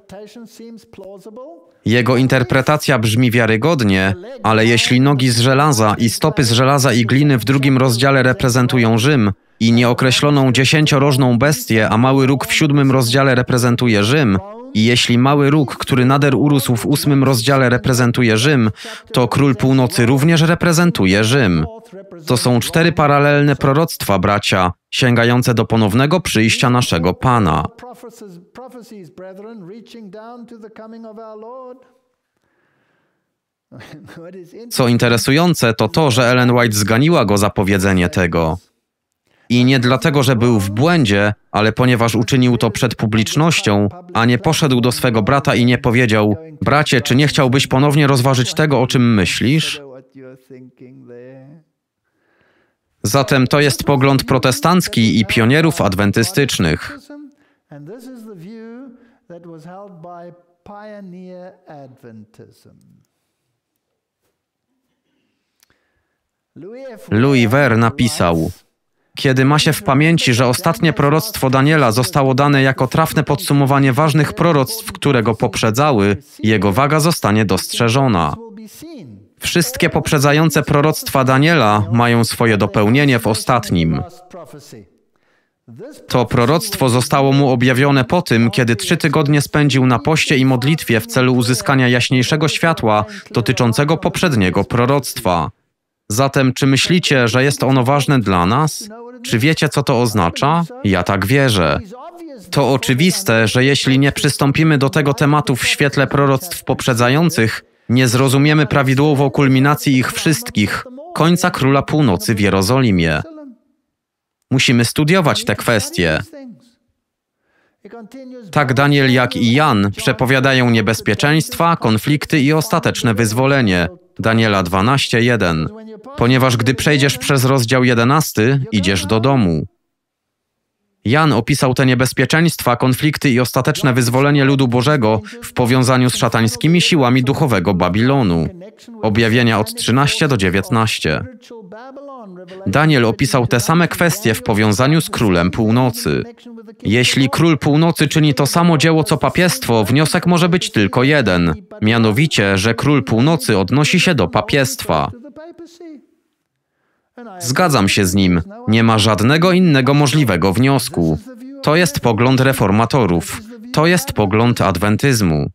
Jego interpretacja brzmi wiarygodnie, ale jeśli nogi z żelaza i stopy z żelaza i gliny w drugim rozdziale reprezentują Rzym i nieokreśloną dziesięciorożną bestię, a mały róg w siódmym rozdziale reprezentuje Rzym, i jeśli mały róg, który nader urósł w ósmym rozdziale, reprezentuje Rzym, to król północy również reprezentuje Rzym. To są cztery paralelne proroctwa, bracia, sięgające do ponownego przyjścia naszego Pana. Co interesujące, to to, że Ellen White zganiła go za powiedzenie tego. I nie dlatego, że był w błędzie, ale ponieważ uczynił to przed publicznością, a nie poszedł do swego brata i nie powiedział: Bracie, czy nie chciałbyś ponownie rozważyć tego, o czym myślisz? Zatem to jest pogląd protestancki i pionierów adwentystycznych. Louis Ver napisał: kiedy ma się w pamięci, że ostatnie proroctwo Daniela zostało dane jako trafne podsumowanie ważnych proroctw, które go poprzedzały, jego waga zostanie dostrzeżona. Wszystkie poprzedzające proroctwa Daniela mają swoje dopełnienie w ostatnim. To proroctwo zostało mu objawione po tym, kiedy trzy tygodnie spędził na poście i modlitwie w celu uzyskania jaśniejszego światła dotyczącego poprzedniego proroctwa. Zatem, czy myślicie, że jest ono ważne dla nas? Czy wiecie, co to oznacza? Ja tak wierzę. To oczywiste, że jeśli nie przystąpimy do tego tematu w świetle proroctw poprzedzających, nie zrozumiemy prawidłowo kulminacji ich wszystkich, końca króla północy w Jerozolimie. Musimy studiować te kwestie. Tak Daniel jak i Jan przepowiadają niebezpieczeństwa, konflikty i ostateczne wyzwolenie, Daniela 12:1. Ponieważ gdy przejdziesz przez rozdział 11, idziesz do domu. Jan opisał te niebezpieczeństwa, konflikty i ostateczne wyzwolenie ludu Bożego w powiązaniu z szatańskimi siłami duchowego Babilonu. Objawienia od 13 do 19. Daniel opisał te same kwestie w powiązaniu z królem północy. Jeśli król północy czyni to samo dzieło co papiestwo, wniosek może być tylko jeden, mianowicie, że król północy odnosi się do papiestwa. Zgadzam się z nim. Nie ma żadnego innego możliwego wniosku. To jest pogląd reformatorów. To jest pogląd adwentyzmu.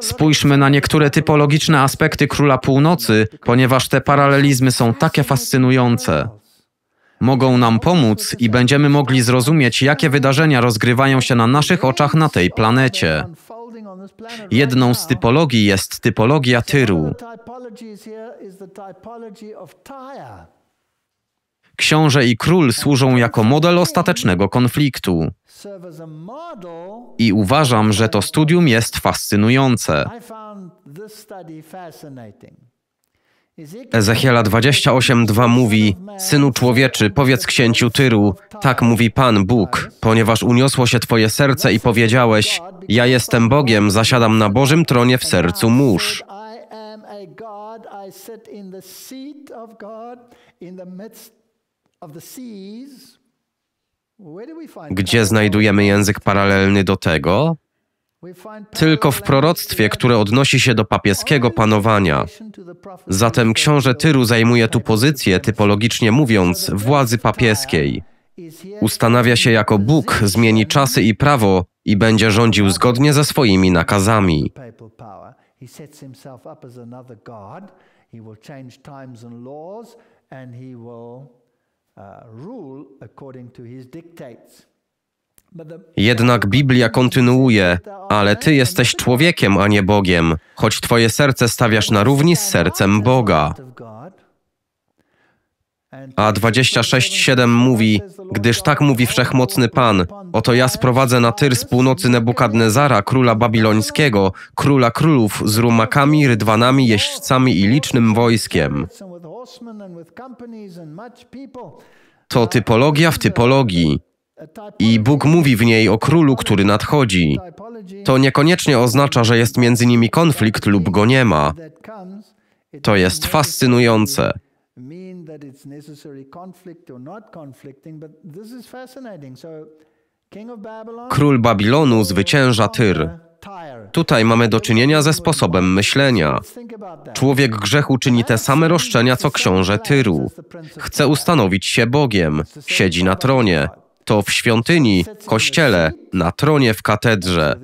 Spójrzmy na niektóre typologiczne aspekty Króla Północy, ponieważ te paralelizmy są takie fascynujące. Mogą nam pomóc i będziemy mogli zrozumieć, jakie wydarzenia rozgrywają się na naszych oczach na tej planecie. Jedną z typologii jest typologia Tyru. Książę i król służą jako model ostatecznego konfliktu. I uważam, że to studium jest fascynujące. Ezechiela 28:2 mówi: Synu człowieczy, powiedz księciu Tyru, tak mówi Pan Bóg, ponieważ uniosło się twoje serce i powiedziałeś: Ja jestem Bogiem, zasiadam na Bożym tronie w sercu mórz. of the seas. Gdzie znajdujemy język paralelny do tego? Tylko w proroctwie, które odnosi się do papieskiego panowania. Zatem książę Tyru zajmuje tu pozycję, typologicznie mówiąc, władzy papieskiej. Ustanawia się jako Bóg, zmieni czasy i prawo i będzie rządził zgodnie ze swoimi nakazami. and he will Uh, Jednak Biblia kontynuuje, ale ty jesteś człowiekiem, a nie Bogiem, choć twoje serce stawiasz na równi z sercem Boga. A 26:7 mówi: Gdyż tak mówi wszechmocny Pan: Oto ja sprowadzę na Tyr z północy Nebukadnezara, króla babilońskiego, króla królów z rumakami, rydwanami, jeźdźcami i licznym wojskiem. To typologia w typologii. I Bóg mówi w niej o królu, który nadchodzi. To niekoniecznie oznacza, że jest między nimi konflikt lub go nie ma. To jest fascynujące. Król Babilonu zwycięża Tyr. Tutaj mamy do czynienia ze sposobem myślenia. Człowiek grzechu czyni te same roszczenia co książę Tyru. Chce ustanowić się Bogiem, siedzi na tronie. To w świątyni, kościele, na tronie w katedrze.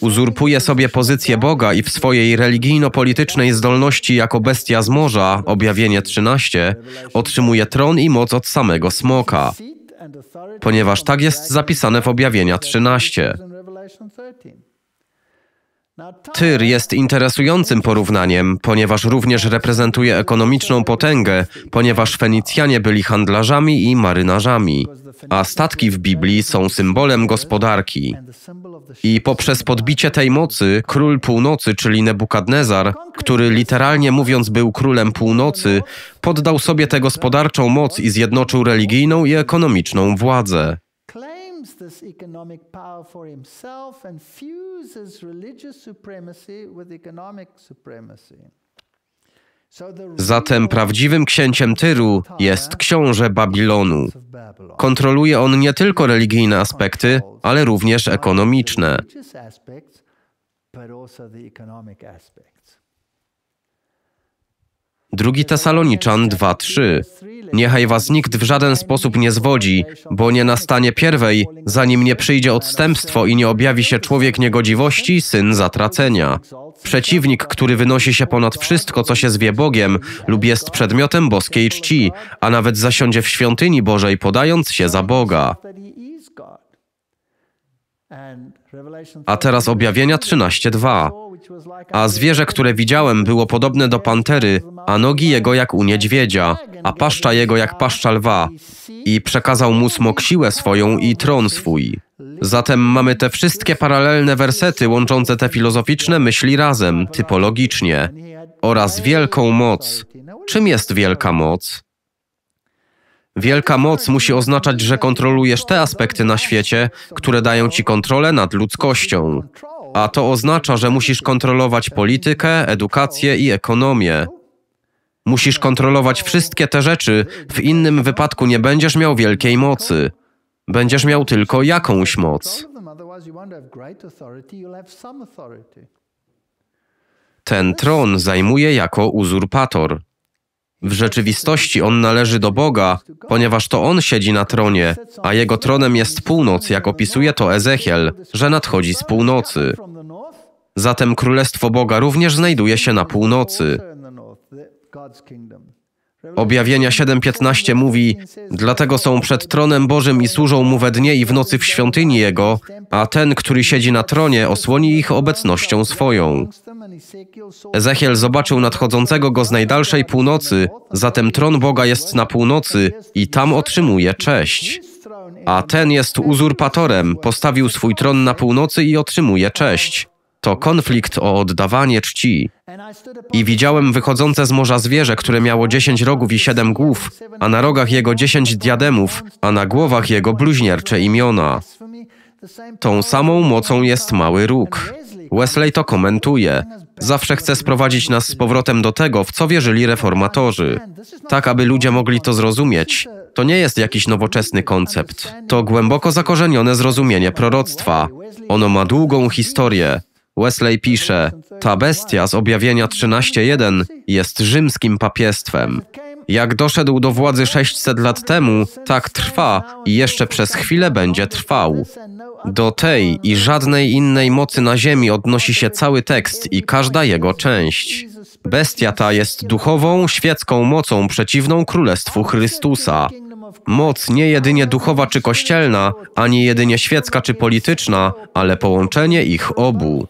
Uzurpuje sobie pozycję Boga i w swojej religijno-politycznej zdolności jako bestia z morza, objawienie 13, otrzymuje tron i moc od samego smoka ponieważ tak jest zapisane w objawienia 13. Tyr jest interesującym porównaniem, ponieważ również reprezentuje ekonomiczną potęgę, ponieważ Fenicjanie byli handlarzami i marynarzami, a statki w Biblii są symbolem gospodarki. I poprzez podbicie tej mocy król północy, czyli Nebukadnezar, który literalnie mówiąc był królem północy, poddał sobie tę gospodarczą moc i zjednoczył religijną i ekonomiczną władzę claims this economic power for himself and fuses religious supremacy with economic supremacy. Zatem prawdziwym księciem Tyru jest książę Babilonu. Kontroluje on nie tylko religijne aspekty, ale również ekonomiczne. Drugi Tesaloniczan 2:3. Niechaj was nikt w żaden sposób nie zwodzi, bo nie nastanie pierwej, zanim nie przyjdzie odstępstwo i nie objawi się człowiek niegodziwości, syn zatracenia. Przeciwnik, który wynosi się ponad wszystko, co się zwie Bogiem lub jest przedmiotem boskiej czci, a nawet zasiądzie w świątyni Bożej, podając się za Boga. A teraz objawienia 13:2. A zwierzę, które widziałem, było podobne do pantery, a nogi jego jak u niedźwiedzia, a paszcza jego jak paszcza lwa. I przekazał mu smok siłę swoją i tron swój. Zatem mamy te wszystkie paralelne wersety łączące te filozoficzne myśli razem, typologicznie, oraz wielką moc. Czym jest wielka moc? Wielka moc musi oznaczać, że kontrolujesz te aspekty na świecie, które dają ci kontrolę nad ludzkością a to oznacza, że musisz kontrolować politykę, edukację i ekonomię. Musisz kontrolować wszystkie te rzeczy, w innym wypadku nie będziesz miał wielkiej mocy. Będziesz miał tylko jakąś moc. Ten tron zajmuje jako uzurpator. W rzeczywistości on należy do Boga, ponieważ to on siedzi na tronie, a jego tronem jest północ, jak opisuje to Ezechiel, że nadchodzi z północy. Zatem Królestwo Boga również znajduje się na północy. Objawienia 7:15 mówi: Dlatego są przed tronem Bożym i służą mu we dnie i w nocy w świątyni jego, a ten, który siedzi na tronie, osłoni ich obecnością swoją. Ezechiel zobaczył nadchodzącego go z najdalszej północy, zatem tron Boga jest na północy i tam otrzymuje cześć. A ten jest uzurpatorem, postawił swój tron na północy i otrzymuje cześć. To konflikt o oddawanie czci. I widziałem wychodzące z morza zwierzę, które miało dziesięć rogów i siedem głów, a na rogach jego dziesięć diademów, a na głowach jego bluźniercze imiona. Tą samą mocą jest mały róg. Wesley to komentuje. Zawsze chce sprowadzić nas z powrotem do tego, w co wierzyli reformatorzy, tak aby ludzie mogli to zrozumieć. To nie jest jakiś nowoczesny koncept. To głęboko zakorzenione zrozumienie proroctwa. Ono ma długą historię. Wesley pisze: Ta bestia z objawienia 13.1 jest rzymskim papiestwem. Jak doszedł do władzy 600 lat temu, tak trwa i jeszcze przez chwilę będzie trwał. Do tej i żadnej innej mocy na ziemi odnosi się cały tekst i każda jego część. Bestia ta jest duchową, świecką mocą przeciwną Królestwu Chrystusa. Moc nie jedynie duchowa czy kościelna, ani jedynie świecka czy polityczna, ale połączenie ich obu.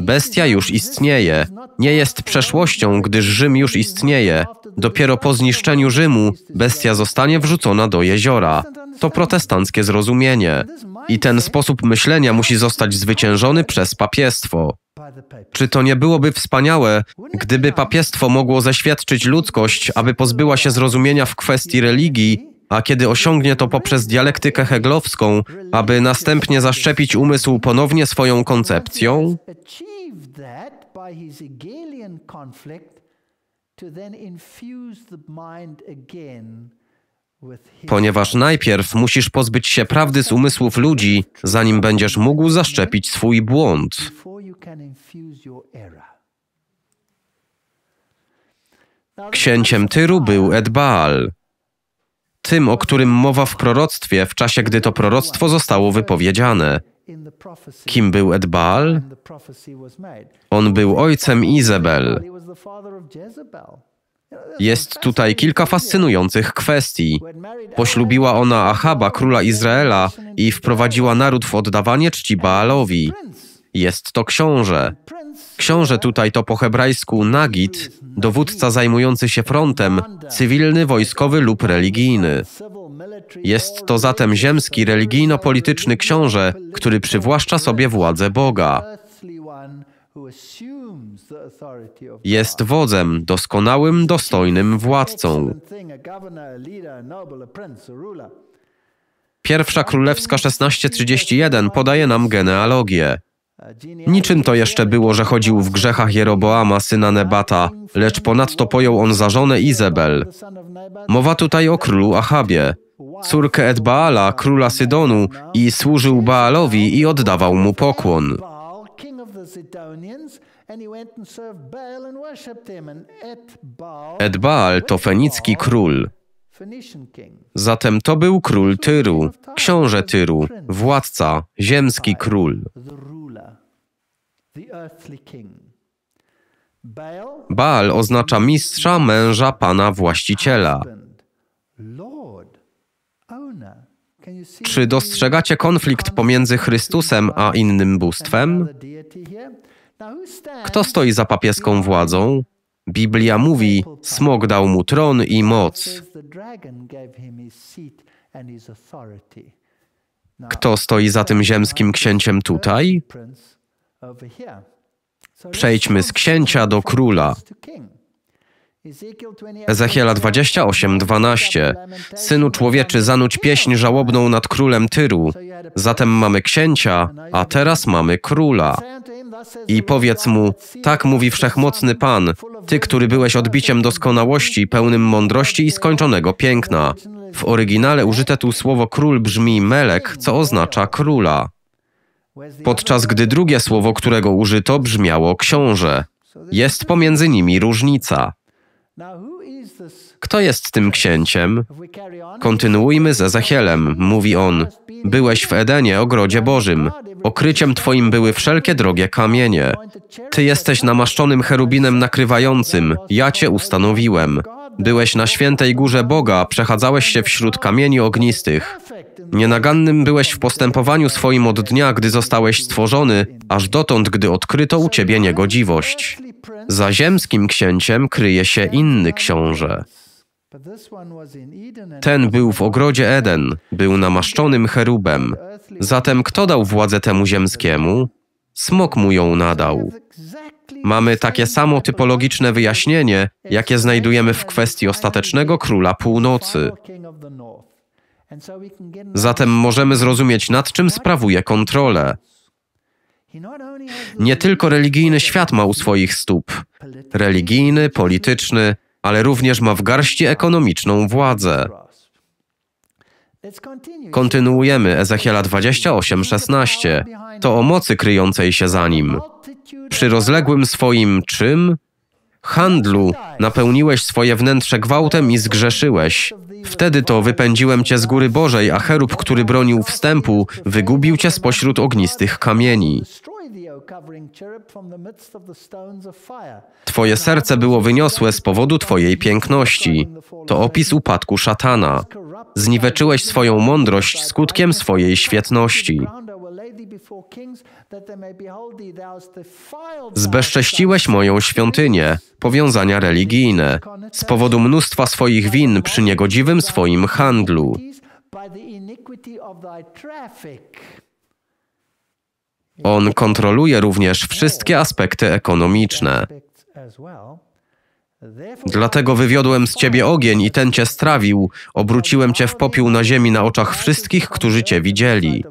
Bestia już istnieje, nie jest przeszłością, gdyż Rzym już istnieje. Dopiero po zniszczeniu Rzymu bestia zostanie wrzucona do jeziora. To protestanckie zrozumienie. I ten sposób myślenia musi zostać zwyciężony przez papiestwo. Czy to nie byłoby wspaniałe, gdyby papiestwo mogło zaświadczyć ludzkość, aby pozbyła się zrozumienia w kwestii religii a kiedy osiągnie to poprzez dialektykę heglowską, aby następnie zaszczepić umysł ponownie swoją koncepcją? Ponieważ najpierw musisz pozbyć się prawdy z umysłów ludzi, zanim będziesz mógł zaszczepić swój błąd. Księciem Tyru był Edbaal tym, o którym mowa w proroctwie, w czasie gdy to proroctwo zostało wypowiedziane. Kim był Edbal? On był ojcem Izabel. Jest tutaj kilka fascynujących kwestii. Poślubiła ona Ahaba, króla Izraela, i wprowadziła naród w oddawanie czci Baalowi. Jest to książę. Książę tutaj to po hebrajsku nagit, dowódca zajmujący się frontem, cywilny, wojskowy lub religijny. Jest to zatem ziemski, religijno-polityczny książę, który przywłaszcza sobie władzę Boga. Jest wodzem, doskonałym, dostojnym władcą. Pierwsza Królewska 1631 podaje nam genealogię. Niczym to jeszcze było, że chodził w grzechach Jeroboama, syna Nebata, lecz ponadto pojął on za żonę Izabel. Mowa tutaj o królu Achabie, córkę Edbaala, króla Sydonu, i służył Baalowi i oddawał mu pokłon. Edbaal to fenicki król. Zatem to był król Tyru, książę Tyru, władca, ziemski król. Baal oznacza mistrza, męża, pana, właściciela. Czy dostrzegacie konflikt pomiędzy Chrystusem a innym bóstwem? Kto stoi za papieską władzą? Biblia mówi: Smog dał mu tron i moc. Kto stoi za tym ziemskim księciem tutaj? Przejdźmy z księcia do króla. Ezechiela 28, 12. Synu człowieczy, zanudź pieśń żałobną nad królem Tyru. Zatem mamy księcia, a teraz mamy króla i powiedz mu: Tak mówi wszechmocny Pan, ty, który byłeś odbiciem doskonałości, pełnym mądrości i skończonego piękna. W oryginale użyte tu słowo król brzmi melek, co oznacza króla. Podczas gdy drugie słowo, którego użyto, brzmiało książę. Jest pomiędzy nimi różnica. Kto jest tym księciem? Kontynuujmy za Zachielem, mówi on. Byłeś w Edenie, ogrodzie Bożym. Okryciem Twoim były wszelkie drogie kamienie. Ty jesteś namaszczonym cherubinem nakrywającym. Ja Cię ustanowiłem. Byłeś na świętej górze Boga, przechadzałeś się wśród kamieni ognistych. Nienagannym byłeś w postępowaniu swoim od dnia, gdy zostałeś stworzony, aż dotąd, gdy odkryto u ciebie niegodziwość. Za ziemskim księciem kryje się inny książę. Ten był w ogrodzie Eden, był namaszczonym cherubem. Zatem kto dał władzę temu ziemskiemu? Smok mu ją nadał. Mamy takie samo typologiczne wyjaśnienie, jakie znajdujemy w kwestii ostatecznego króla północy. Zatem możemy zrozumieć, nad czym sprawuje kontrolę. Nie tylko religijny świat ma u swoich stóp religijny, polityczny, ale również ma w garści ekonomiczną władzę. Kontynuujemy Ezechiela 28:16. To o mocy kryjącej się za nim. Przy rozległym swoim czym? Handlu napełniłeś swoje wnętrze gwałtem i zgrzeszyłeś. Wtedy to wypędziłem cię z góry Bożej, a cherub, który bronił wstępu, wygubił cię spośród ognistych kamieni. Twoje serce było wyniosłe z powodu Twojej piękności. To opis upadku szatana. Zniweczyłeś swoją mądrość skutkiem swojej świetności. Zbezcześciłeś moją świątynię, powiązania religijne, z powodu mnóstwa swoich win przy niegodziwym swoim handlu. On kontroluje również wszystkie aspekty ekonomiczne. Dlatego wywiodłem z ciebie ogień i ten cię strawił. Obróciłem cię w popiół na ziemi na oczach wszystkich, którzy cię widzieli.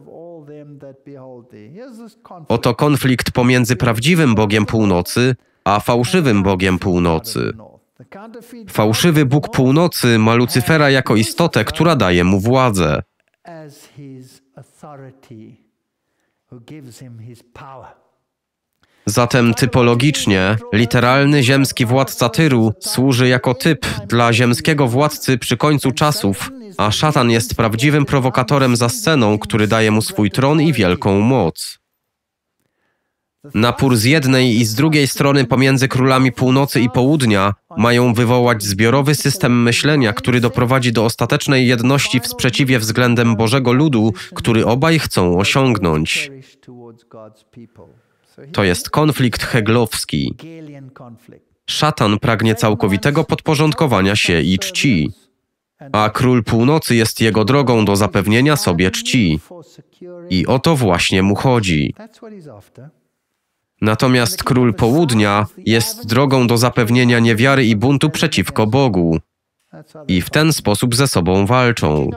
Oto konflikt pomiędzy prawdziwym Bogiem Północy a fałszywym Bogiem Północy. Fałszywy Bóg Północy ma Lucyfera jako istotę, która daje mu władzę. Zatem typologicznie, literalny ziemski władca Tyru służy jako typ dla ziemskiego władcy przy końcu czasów, a szatan jest prawdziwym prowokatorem za sceną, który daje mu swój tron i wielką moc. Napór z jednej i z drugiej strony pomiędzy królami północy i południa mają wywołać zbiorowy system myślenia, który doprowadzi do ostatecznej jedności w sprzeciwie względem Bożego ludu, który obaj chcą osiągnąć. To jest konflikt heglowski. Szatan pragnie całkowitego podporządkowania się i czci, a król północy jest jego drogą do zapewnienia sobie czci. I o to właśnie mu chodzi. Natomiast król południa jest drogą do zapewnienia niewiary i buntu przeciwko Bogu. I w ten sposób ze sobą walczą.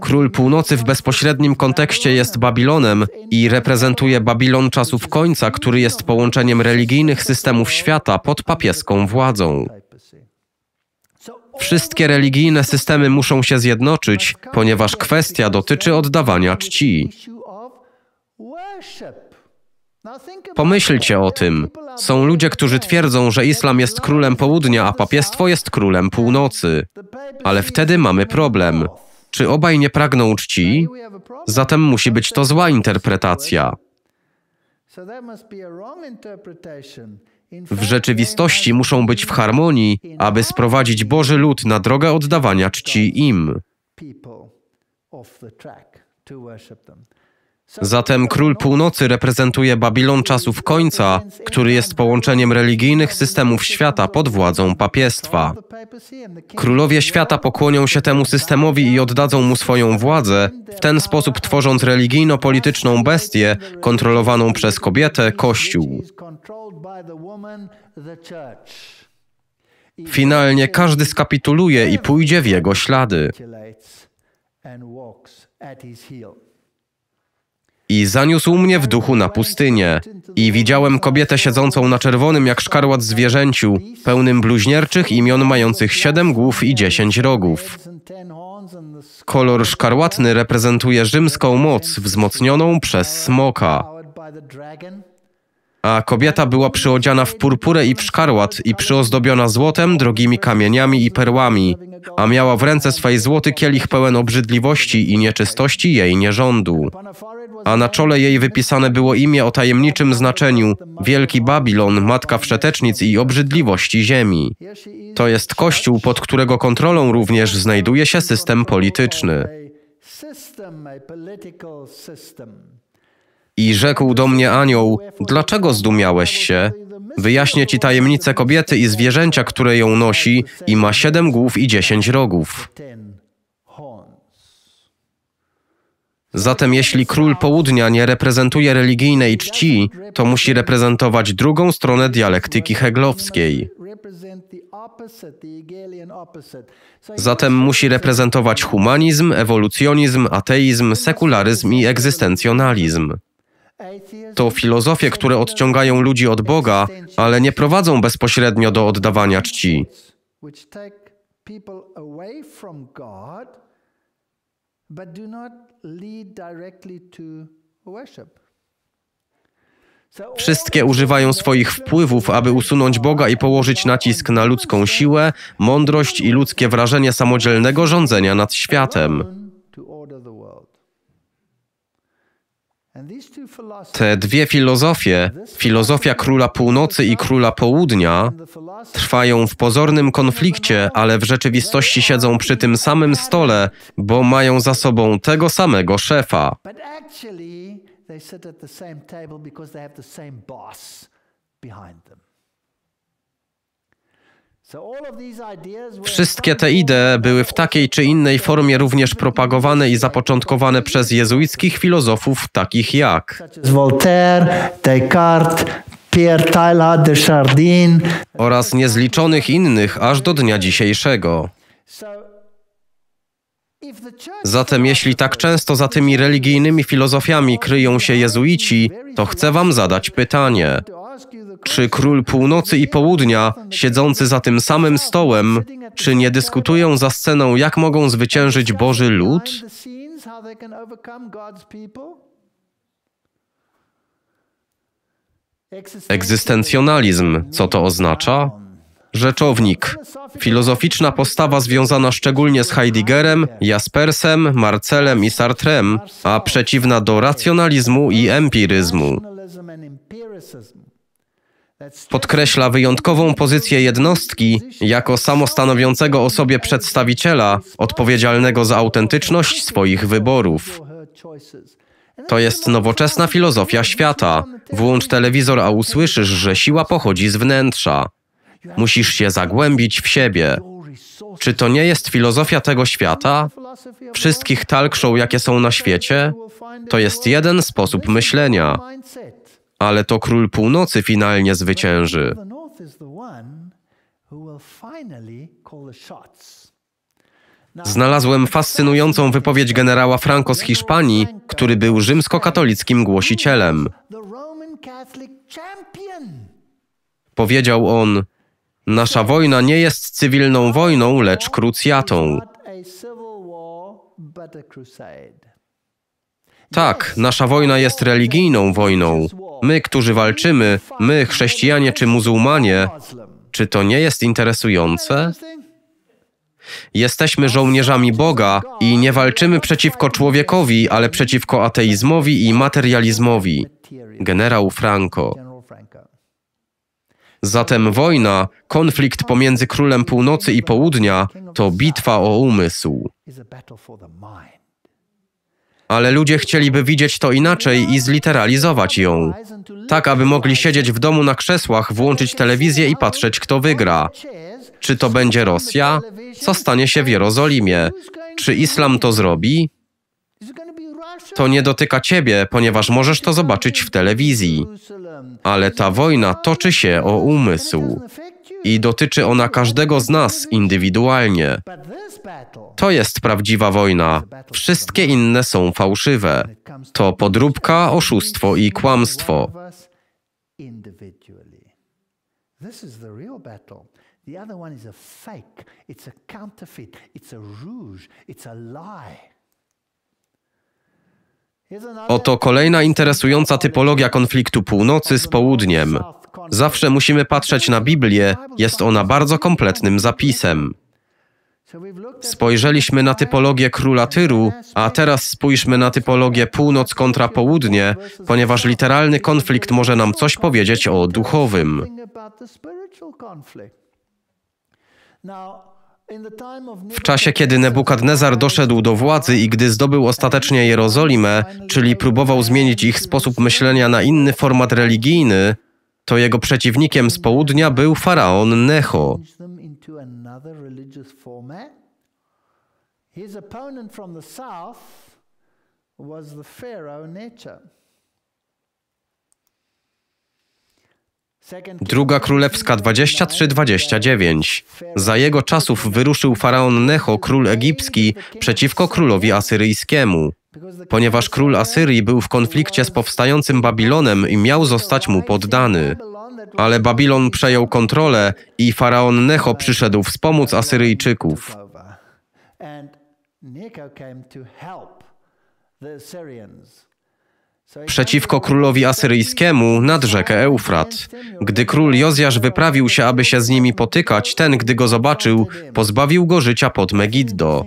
Król północy w bezpośrednim kontekście jest Babilonem i reprezentuje Babilon czasów końca, który jest połączeniem religijnych systemów świata pod papieską władzą. Wszystkie religijne systemy muszą się zjednoczyć, ponieważ kwestia dotyczy oddawania czci. Pomyślcie o tym. Są ludzie, którzy twierdzą, że islam jest królem południa, a papiestwo jest królem północy. Ale wtedy mamy problem. Czy obaj nie pragną czci? Zatem musi być to zła interpretacja. W rzeczywistości muszą być w harmonii, aby sprowadzić Boży lud na drogę oddawania czci im. Zatem król północy reprezentuje Babilon czasów końca, który jest połączeniem religijnych systemów świata pod władzą papiestwa. Królowie świata pokłonią się temu systemowi i oddadzą mu swoją władzę, w ten sposób tworząc religijno-polityczną bestię kontrolowaną przez kobietę Kościół. Finalnie każdy skapituluje i pójdzie w jego ślady. I zaniósł mnie w duchu na pustynię. I widziałem kobietę siedzącą na czerwonym jak szkarłat zwierzęciu, pełnym bluźnierczych imion mających siedem głów i dziesięć rogów. Kolor szkarłatny reprezentuje rzymską moc wzmocnioną przez smoka a kobieta była przyodziana w purpurę i w szkarłat i przyozdobiona złotem, drogimi kamieniami i perłami, a miała w ręce swej złoty kielich pełen obrzydliwości i nieczystości jej nierządu. A na czole jej wypisane było imię o tajemniczym znaczeniu Wielki Babilon, matka wszetecznic i obrzydliwości ziemi. To jest kościół, pod którego kontrolą również znajduje się system polityczny. System, a political system. I rzekł do mnie anioł, dlaczego zdumiałeś się? Wyjaśnię ci tajemnicę kobiety i zwierzęcia, które ją nosi i ma siedem głów i dziesięć rogów. Zatem jeśli król południa nie reprezentuje religijnej czci, to musi reprezentować drugą stronę dialektyki heglowskiej. Zatem musi reprezentować humanizm, ewolucjonizm, ateizm, sekularyzm i egzystencjonalizm. To filozofie, które odciągają ludzi od Boga, ale nie prowadzą bezpośrednio do oddawania czci. Wszystkie używają swoich wpływów, aby usunąć Boga i położyć nacisk na ludzką siłę, mądrość i ludzkie wrażenie samodzielnego rządzenia nad światem. Te dwie filozofie, filozofia króla północy i króla południa, trwają w pozornym konflikcie, ale w rzeczywistości siedzą przy tym samym stole, bo mają za sobą tego samego szefa. They sit at the same table because they have the same boss behind them. Wszystkie te idee były w takiej czy innej formie również propagowane i zapoczątkowane przez jezuickich filozofów takich jak Voltaire, Descartes, Pierre Teilhard de Chardin oraz niezliczonych innych aż do dnia dzisiejszego. Zatem jeśli tak często za tymi religijnymi filozofiami kryją się jezuici, to chcę wam zadać pytanie. Czy król północy i południa, siedzący za tym samym stołem, czy nie dyskutują za sceną, jak mogą zwyciężyć Boży lud? Egzystencjonalizm, co to oznacza? Rzeczownik. Filozoficzna postawa związana szczególnie z Heideggerem, Jaspersem, Marcelem i Sartrem, a przeciwna do racjonalizmu i empiryzmu. Podkreśla wyjątkową pozycję jednostki jako samostanowiącego o sobie przedstawiciela odpowiedzialnego za autentyczność swoich wyborów. To jest nowoczesna filozofia świata. Włącz telewizor, a usłyszysz, że siła pochodzi z wnętrza. Musisz się zagłębić w siebie. Czy to nie jest filozofia tego świata? Wszystkich talk show, jakie są na świecie? To jest jeden sposób myślenia ale to król północy finalnie zwycięży. Znalazłem fascynującą wypowiedź generała Franco z Hiszpanii, który był rzymskokatolickim głosicielem. Powiedział on: Nasza wojna nie jest cywilną wojną, lecz krucjatą. Tak, nasza wojna jest religijną wojną. My, którzy walczymy, my, chrześcijanie czy muzułmanie, czy to nie jest interesujące? Jesteśmy żołnierzami Boga i nie walczymy przeciwko człowiekowi, ale przeciwko ateizmowi i materializmowi. Generał Franco. Zatem wojna, konflikt pomiędzy królem północy i południa, to bitwa o umysł ale ludzie chcieliby widzieć to inaczej i zliteralizować ją. Tak, aby mogli siedzieć w domu na krzesłach, włączyć telewizję i patrzeć, kto wygra. Czy to będzie Rosja? Co stanie się w Jerozolimie? Czy islam to zrobi? To nie dotyka ciebie, ponieważ możesz to zobaczyć w telewizji. Ale ta wojna toczy się o umysł i dotyczy ona każdego z nas indywidualnie. To jest prawdziwa wojna. Wszystkie inne są fałszywe. To podróbka, oszustwo i kłamstwo. Oto kolejna interesująca typologia konfliktu północy z południem. Zawsze musimy patrzeć na Biblię, jest ona bardzo kompletnym zapisem. Spojrzeliśmy na typologię króla Tyru, a teraz spójrzmy na typologię północ kontra południe, ponieważ literalny konflikt może nam coś powiedzieć o duchowym. W czasie, kiedy Nebukadnezar doszedł do władzy i gdy zdobył ostatecznie Jerozolimę, czyli próbował zmienić ich sposób myślenia na inny format religijny, to jego przeciwnikiem z południa był faraon Necho. His opponent from the south was Druga Królewska 23-29. Za jego czasów wyruszył faraon Necho, król egipski, przeciwko królowi asyryjskiemu ponieważ król Asyrii był w konflikcie z powstającym Babilonem i miał zostać mu poddany. Ale Babilon przejął kontrolę i faraon Necho przyszedł wspomóc Asyryjczyków. Przeciwko królowi asyryjskiemu nad rzekę Eufrat. Gdy król Jozjasz wyprawił się, aby się z nimi potykać, ten, gdy go zobaczył, pozbawił go życia pod Megiddo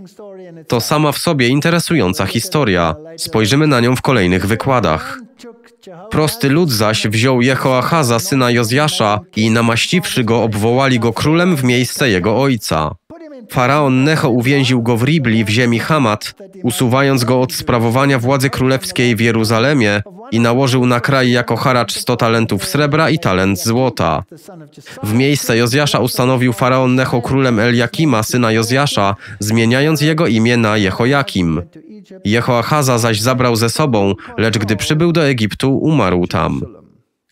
to sama w sobie interesująca historia. Spojrzymy na nią w kolejnych wykładach. Prosty lud zaś wziął Jehoahaza, syna Jozjasza, i namaściwszy go, obwołali go królem w miejsce jego ojca. Faraon Necho uwięził go w Ribli w ziemi Hamat, usuwając go od sprawowania władzy królewskiej w Jeruzalemie i nałożył na kraj jako haracz 100 talentów srebra i talent złota. W miejsce Jozjasza ustanowił faraon Necho królem Eliakima, syna Jozjasza, zmieniając jego imię na Jehojakim. Jehoachaza zaś zabrał ze sobą, lecz gdy przybył do Egiptu, umarł tam.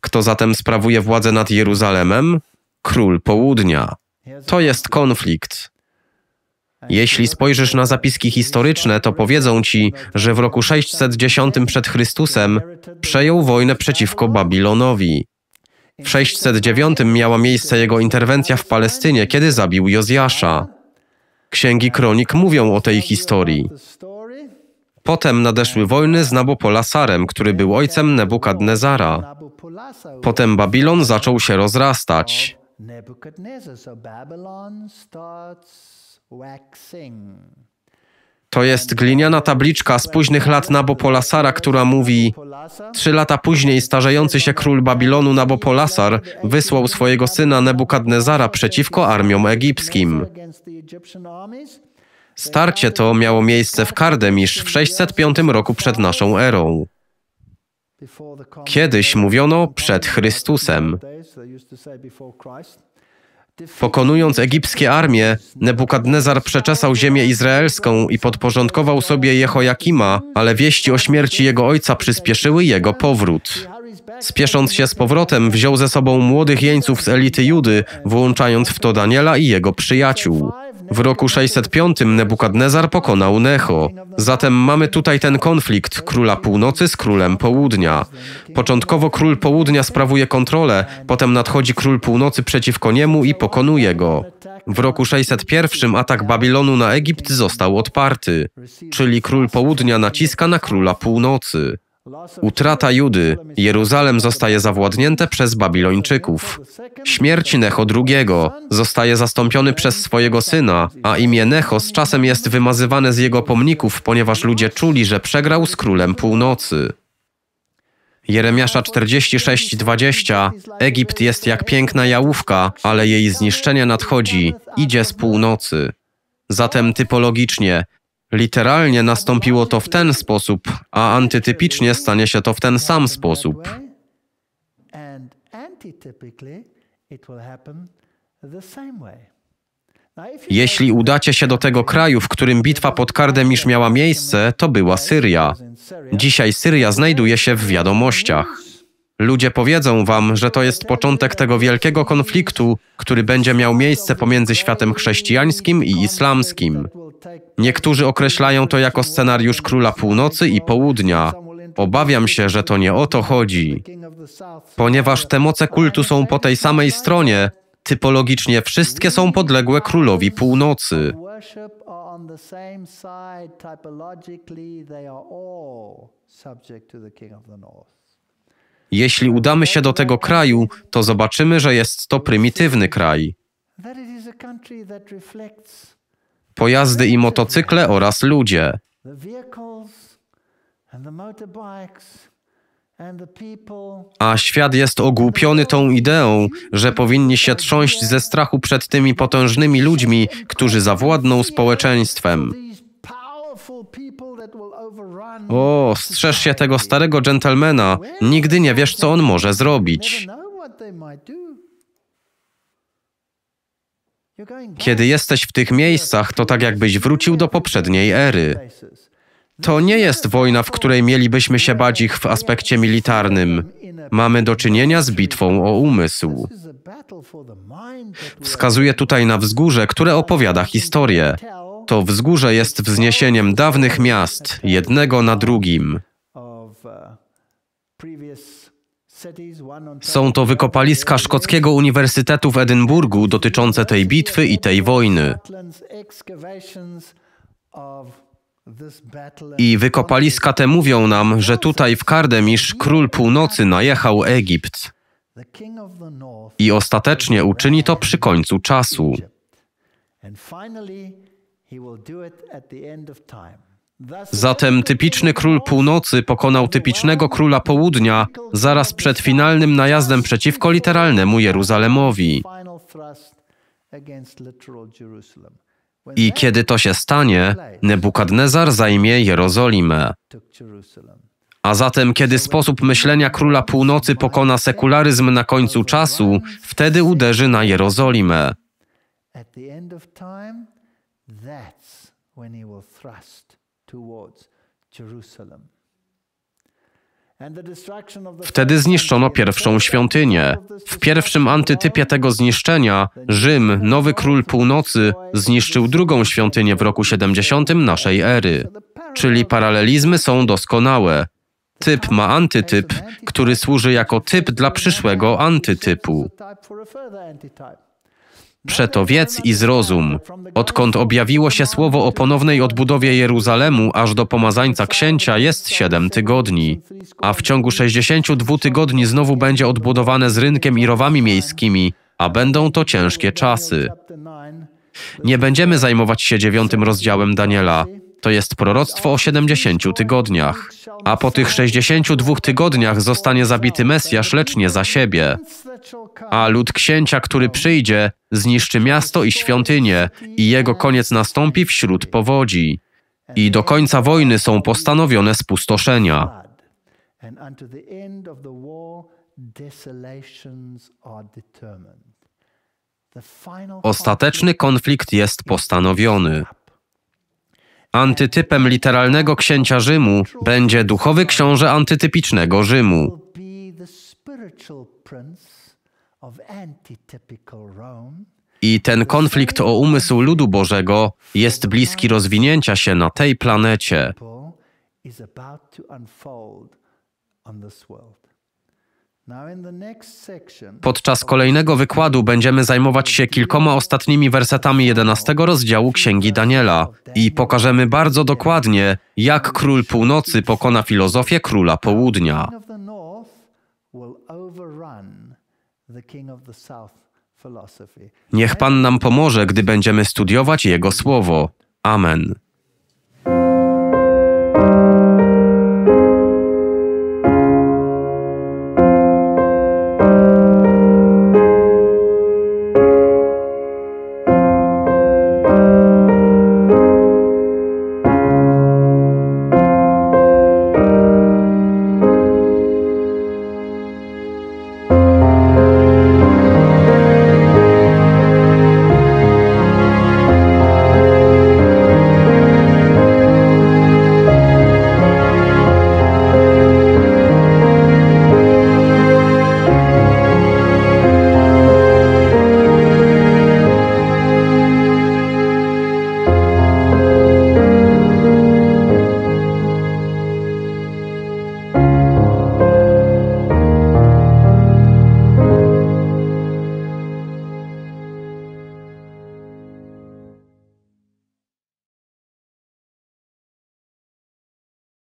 Kto zatem sprawuje władzę nad Jeruzalemem? Król Południa. To jest konflikt. Jeśli spojrzysz na zapiski historyczne, to powiedzą ci, że w roku 610 przed Chrystusem przejął wojnę przeciwko Babilonowi. W 609 miała miejsce jego interwencja w Palestynie, kiedy zabił Jozjasza. Księgi kronik mówią o tej historii. Potem nadeszły wojny z Nabopolasarem, który był ojcem Nebukadnezara. Potem Babilon zaczął się rozrastać. Nebuchadnezzar. So Babylon starts to jest gliniana tabliczka z późnych lat Nabopolasara, która mówi: Trzy lata później starzejący się król Babilonu Nabopolasar wysłał swojego syna Nebukadnezara przeciwko armiom egipskim. Starcie to miało miejsce w Kardemisz w 605 roku przed naszą erą. Kiedyś mówiono przed Chrystusem. Pokonując egipskie armie, Nebukadnezar przeczesał ziemię izraelską i podporządkował sobie Jehoiakima, ale wieści o śmierci jego ojca przyspieszyły jego powrót. Spiesząc się z powrotem, wziął ze sobą młodych jeńców z elity Judy, włączając w to Daniela i jego przyjaciół. W roku 605 Nebukadnezar pokonał Necho. Zatem mamy tutaj ten konflikt króla północy z królem południa. Początkowo król południa sprawuje kontrolę, potem nadchodzi król północy przeciwko niemu i pokonuje go. W roku 601 atak Babilonu na Egipt został odparty, czyli król południa naciska na króla północy. Utrata Judy, Jeruzalem zostaje zawładnięte przez Babilończyków. Śmierć Necho II zostaje zastąpiony przez swojego syna, a imię Necho z czasem jest wymazywane z jego pomników, ponieważ ludzie czuli, że przegrał z królem północy. Jeremiasza 46:20 Egipt jest jak piękna jałówka, ale jej zniszczenie nadchodzi, idzie z północy. Zatem typologicznie Literalnie nastąpiło to w ten sposób, a antytypicznie stanie się to w ten sam sposób. Jeśli udacie się do tego kraju, w którym bitwa pod Kardemisz miała miejsce, to była Syria. Dzisiaj Syria znajduje się w wiadomościach. Ludzie powiedzą wam, że to jest początek tego wielkiego konfliktu, który będzie miał miejsce pomiędzy światem chrześcijańskim i islamskim. Niektórzy określają to jako scenariusz króla północy i południa. Obawiam się, że to nie o to chodzi. Ponieważ te moce kultu są po tej samej stronie, typologicznie wszystkie są podległe królowi północy. subject to the King of the North. Jeśli udamy się do tego kraju, to zobaczymy, że jest to prymitywny kraj. Pojazdy i motocykle oraz ludzie. A świat jest ogłupiony tą ideą, że powinni się trząść ze strachu przed tymi potężnymi ludźmi, którzy zawładną społeczeństwem. O, strzeż się tego starego dżentelmena. Nigdy nie wiesz, co on może zrobić. Kiedy jesteś w tych miejscach, to tak jakbyś wrócił do poprzedniej ery. To nie jest wojna, w której mielibyśmy się bać ich w aspekcie militarnym. Mamy do czynienia z bitwą o umysł. Wskazuje tutaj na wzgórze, które opowiada historię. To wzgórze jest wzniesieniem dawnych miast, jednego na drugim. E, Są to wykopaliska Szkockiego Uniwersytetu w Edynburgu dotyczące tej bitwy i tej wojny. I wykopaliska te mówią nam, że tutaj w Kardemisz król północy najechał Egipt. I ostatecznie uczyni to przy końcu czasu. Zatem typiczny król północy pokonał typicznego króla południa zaraz przed finalnym najazdem przeciwko literalnemu Jeruzalemowi. I kiedy to się stanie, Nebukadnezar zajmie Jerozolimę. A zatem, kiedy sposób myślenia króla północy pokona sekularyzm na końcu czasu, wtedy uderzy na Jerozolimę. That's when he will thrust towards Jerusalem. Wtedy zniszczono pierwszą świątynię. W pierwszym antytypie tego zniszczenia Rzym, nowy król północy, zniszczył drugą świątynię w roku 70 naszej ery. Czyli paralelizmy są doskonałe. Typ ma antytyp, który służy jako typ dla przyszłego antytypu. Przeto wiedz i zrozum, odkąd objawiło się słowo o ponownej odbudowie Jeruzalemu aż do pomazańca księcia jest siedem tygodni, a w ciągu 62 tygodni znowu będzie odbudowane z rynkiem i rowami miejskimi, a będą to ciężkie czasy. Nie będziemy zajmować się dziewiątym rozdziałem Daniela. To jest proroctwo o 70 tygodniach. A po tych 62 tygodniach zostanie zabity Mesjasz, lecz nie za siebie a lud księcia, który przyjdzie, zniszczy miasto i świątynię, i jego koniec nastąpi wśród powodzi. I do końca wojny są postanowione spustoszenia. Ostateczny konflikt jest postanowiony. Antytypem literalnego księcia Rzymu będzie duchowy książę antytypicznego Rzymu. I ten konflikt o umysł ludu Bożego jest bliski rozwinięcia się na tej planecie. Podczas kolejnego wykładu będziemy zajmować się kilkoma ostatnimi wersetami 11 rozdziału Księgi Daniela i pokażemy bardzo dokładnie, jak król północy pokona filozofię króla południa. Niech Pan nam pomoże, gdy będziemy studiować Jego Słowo. Amen.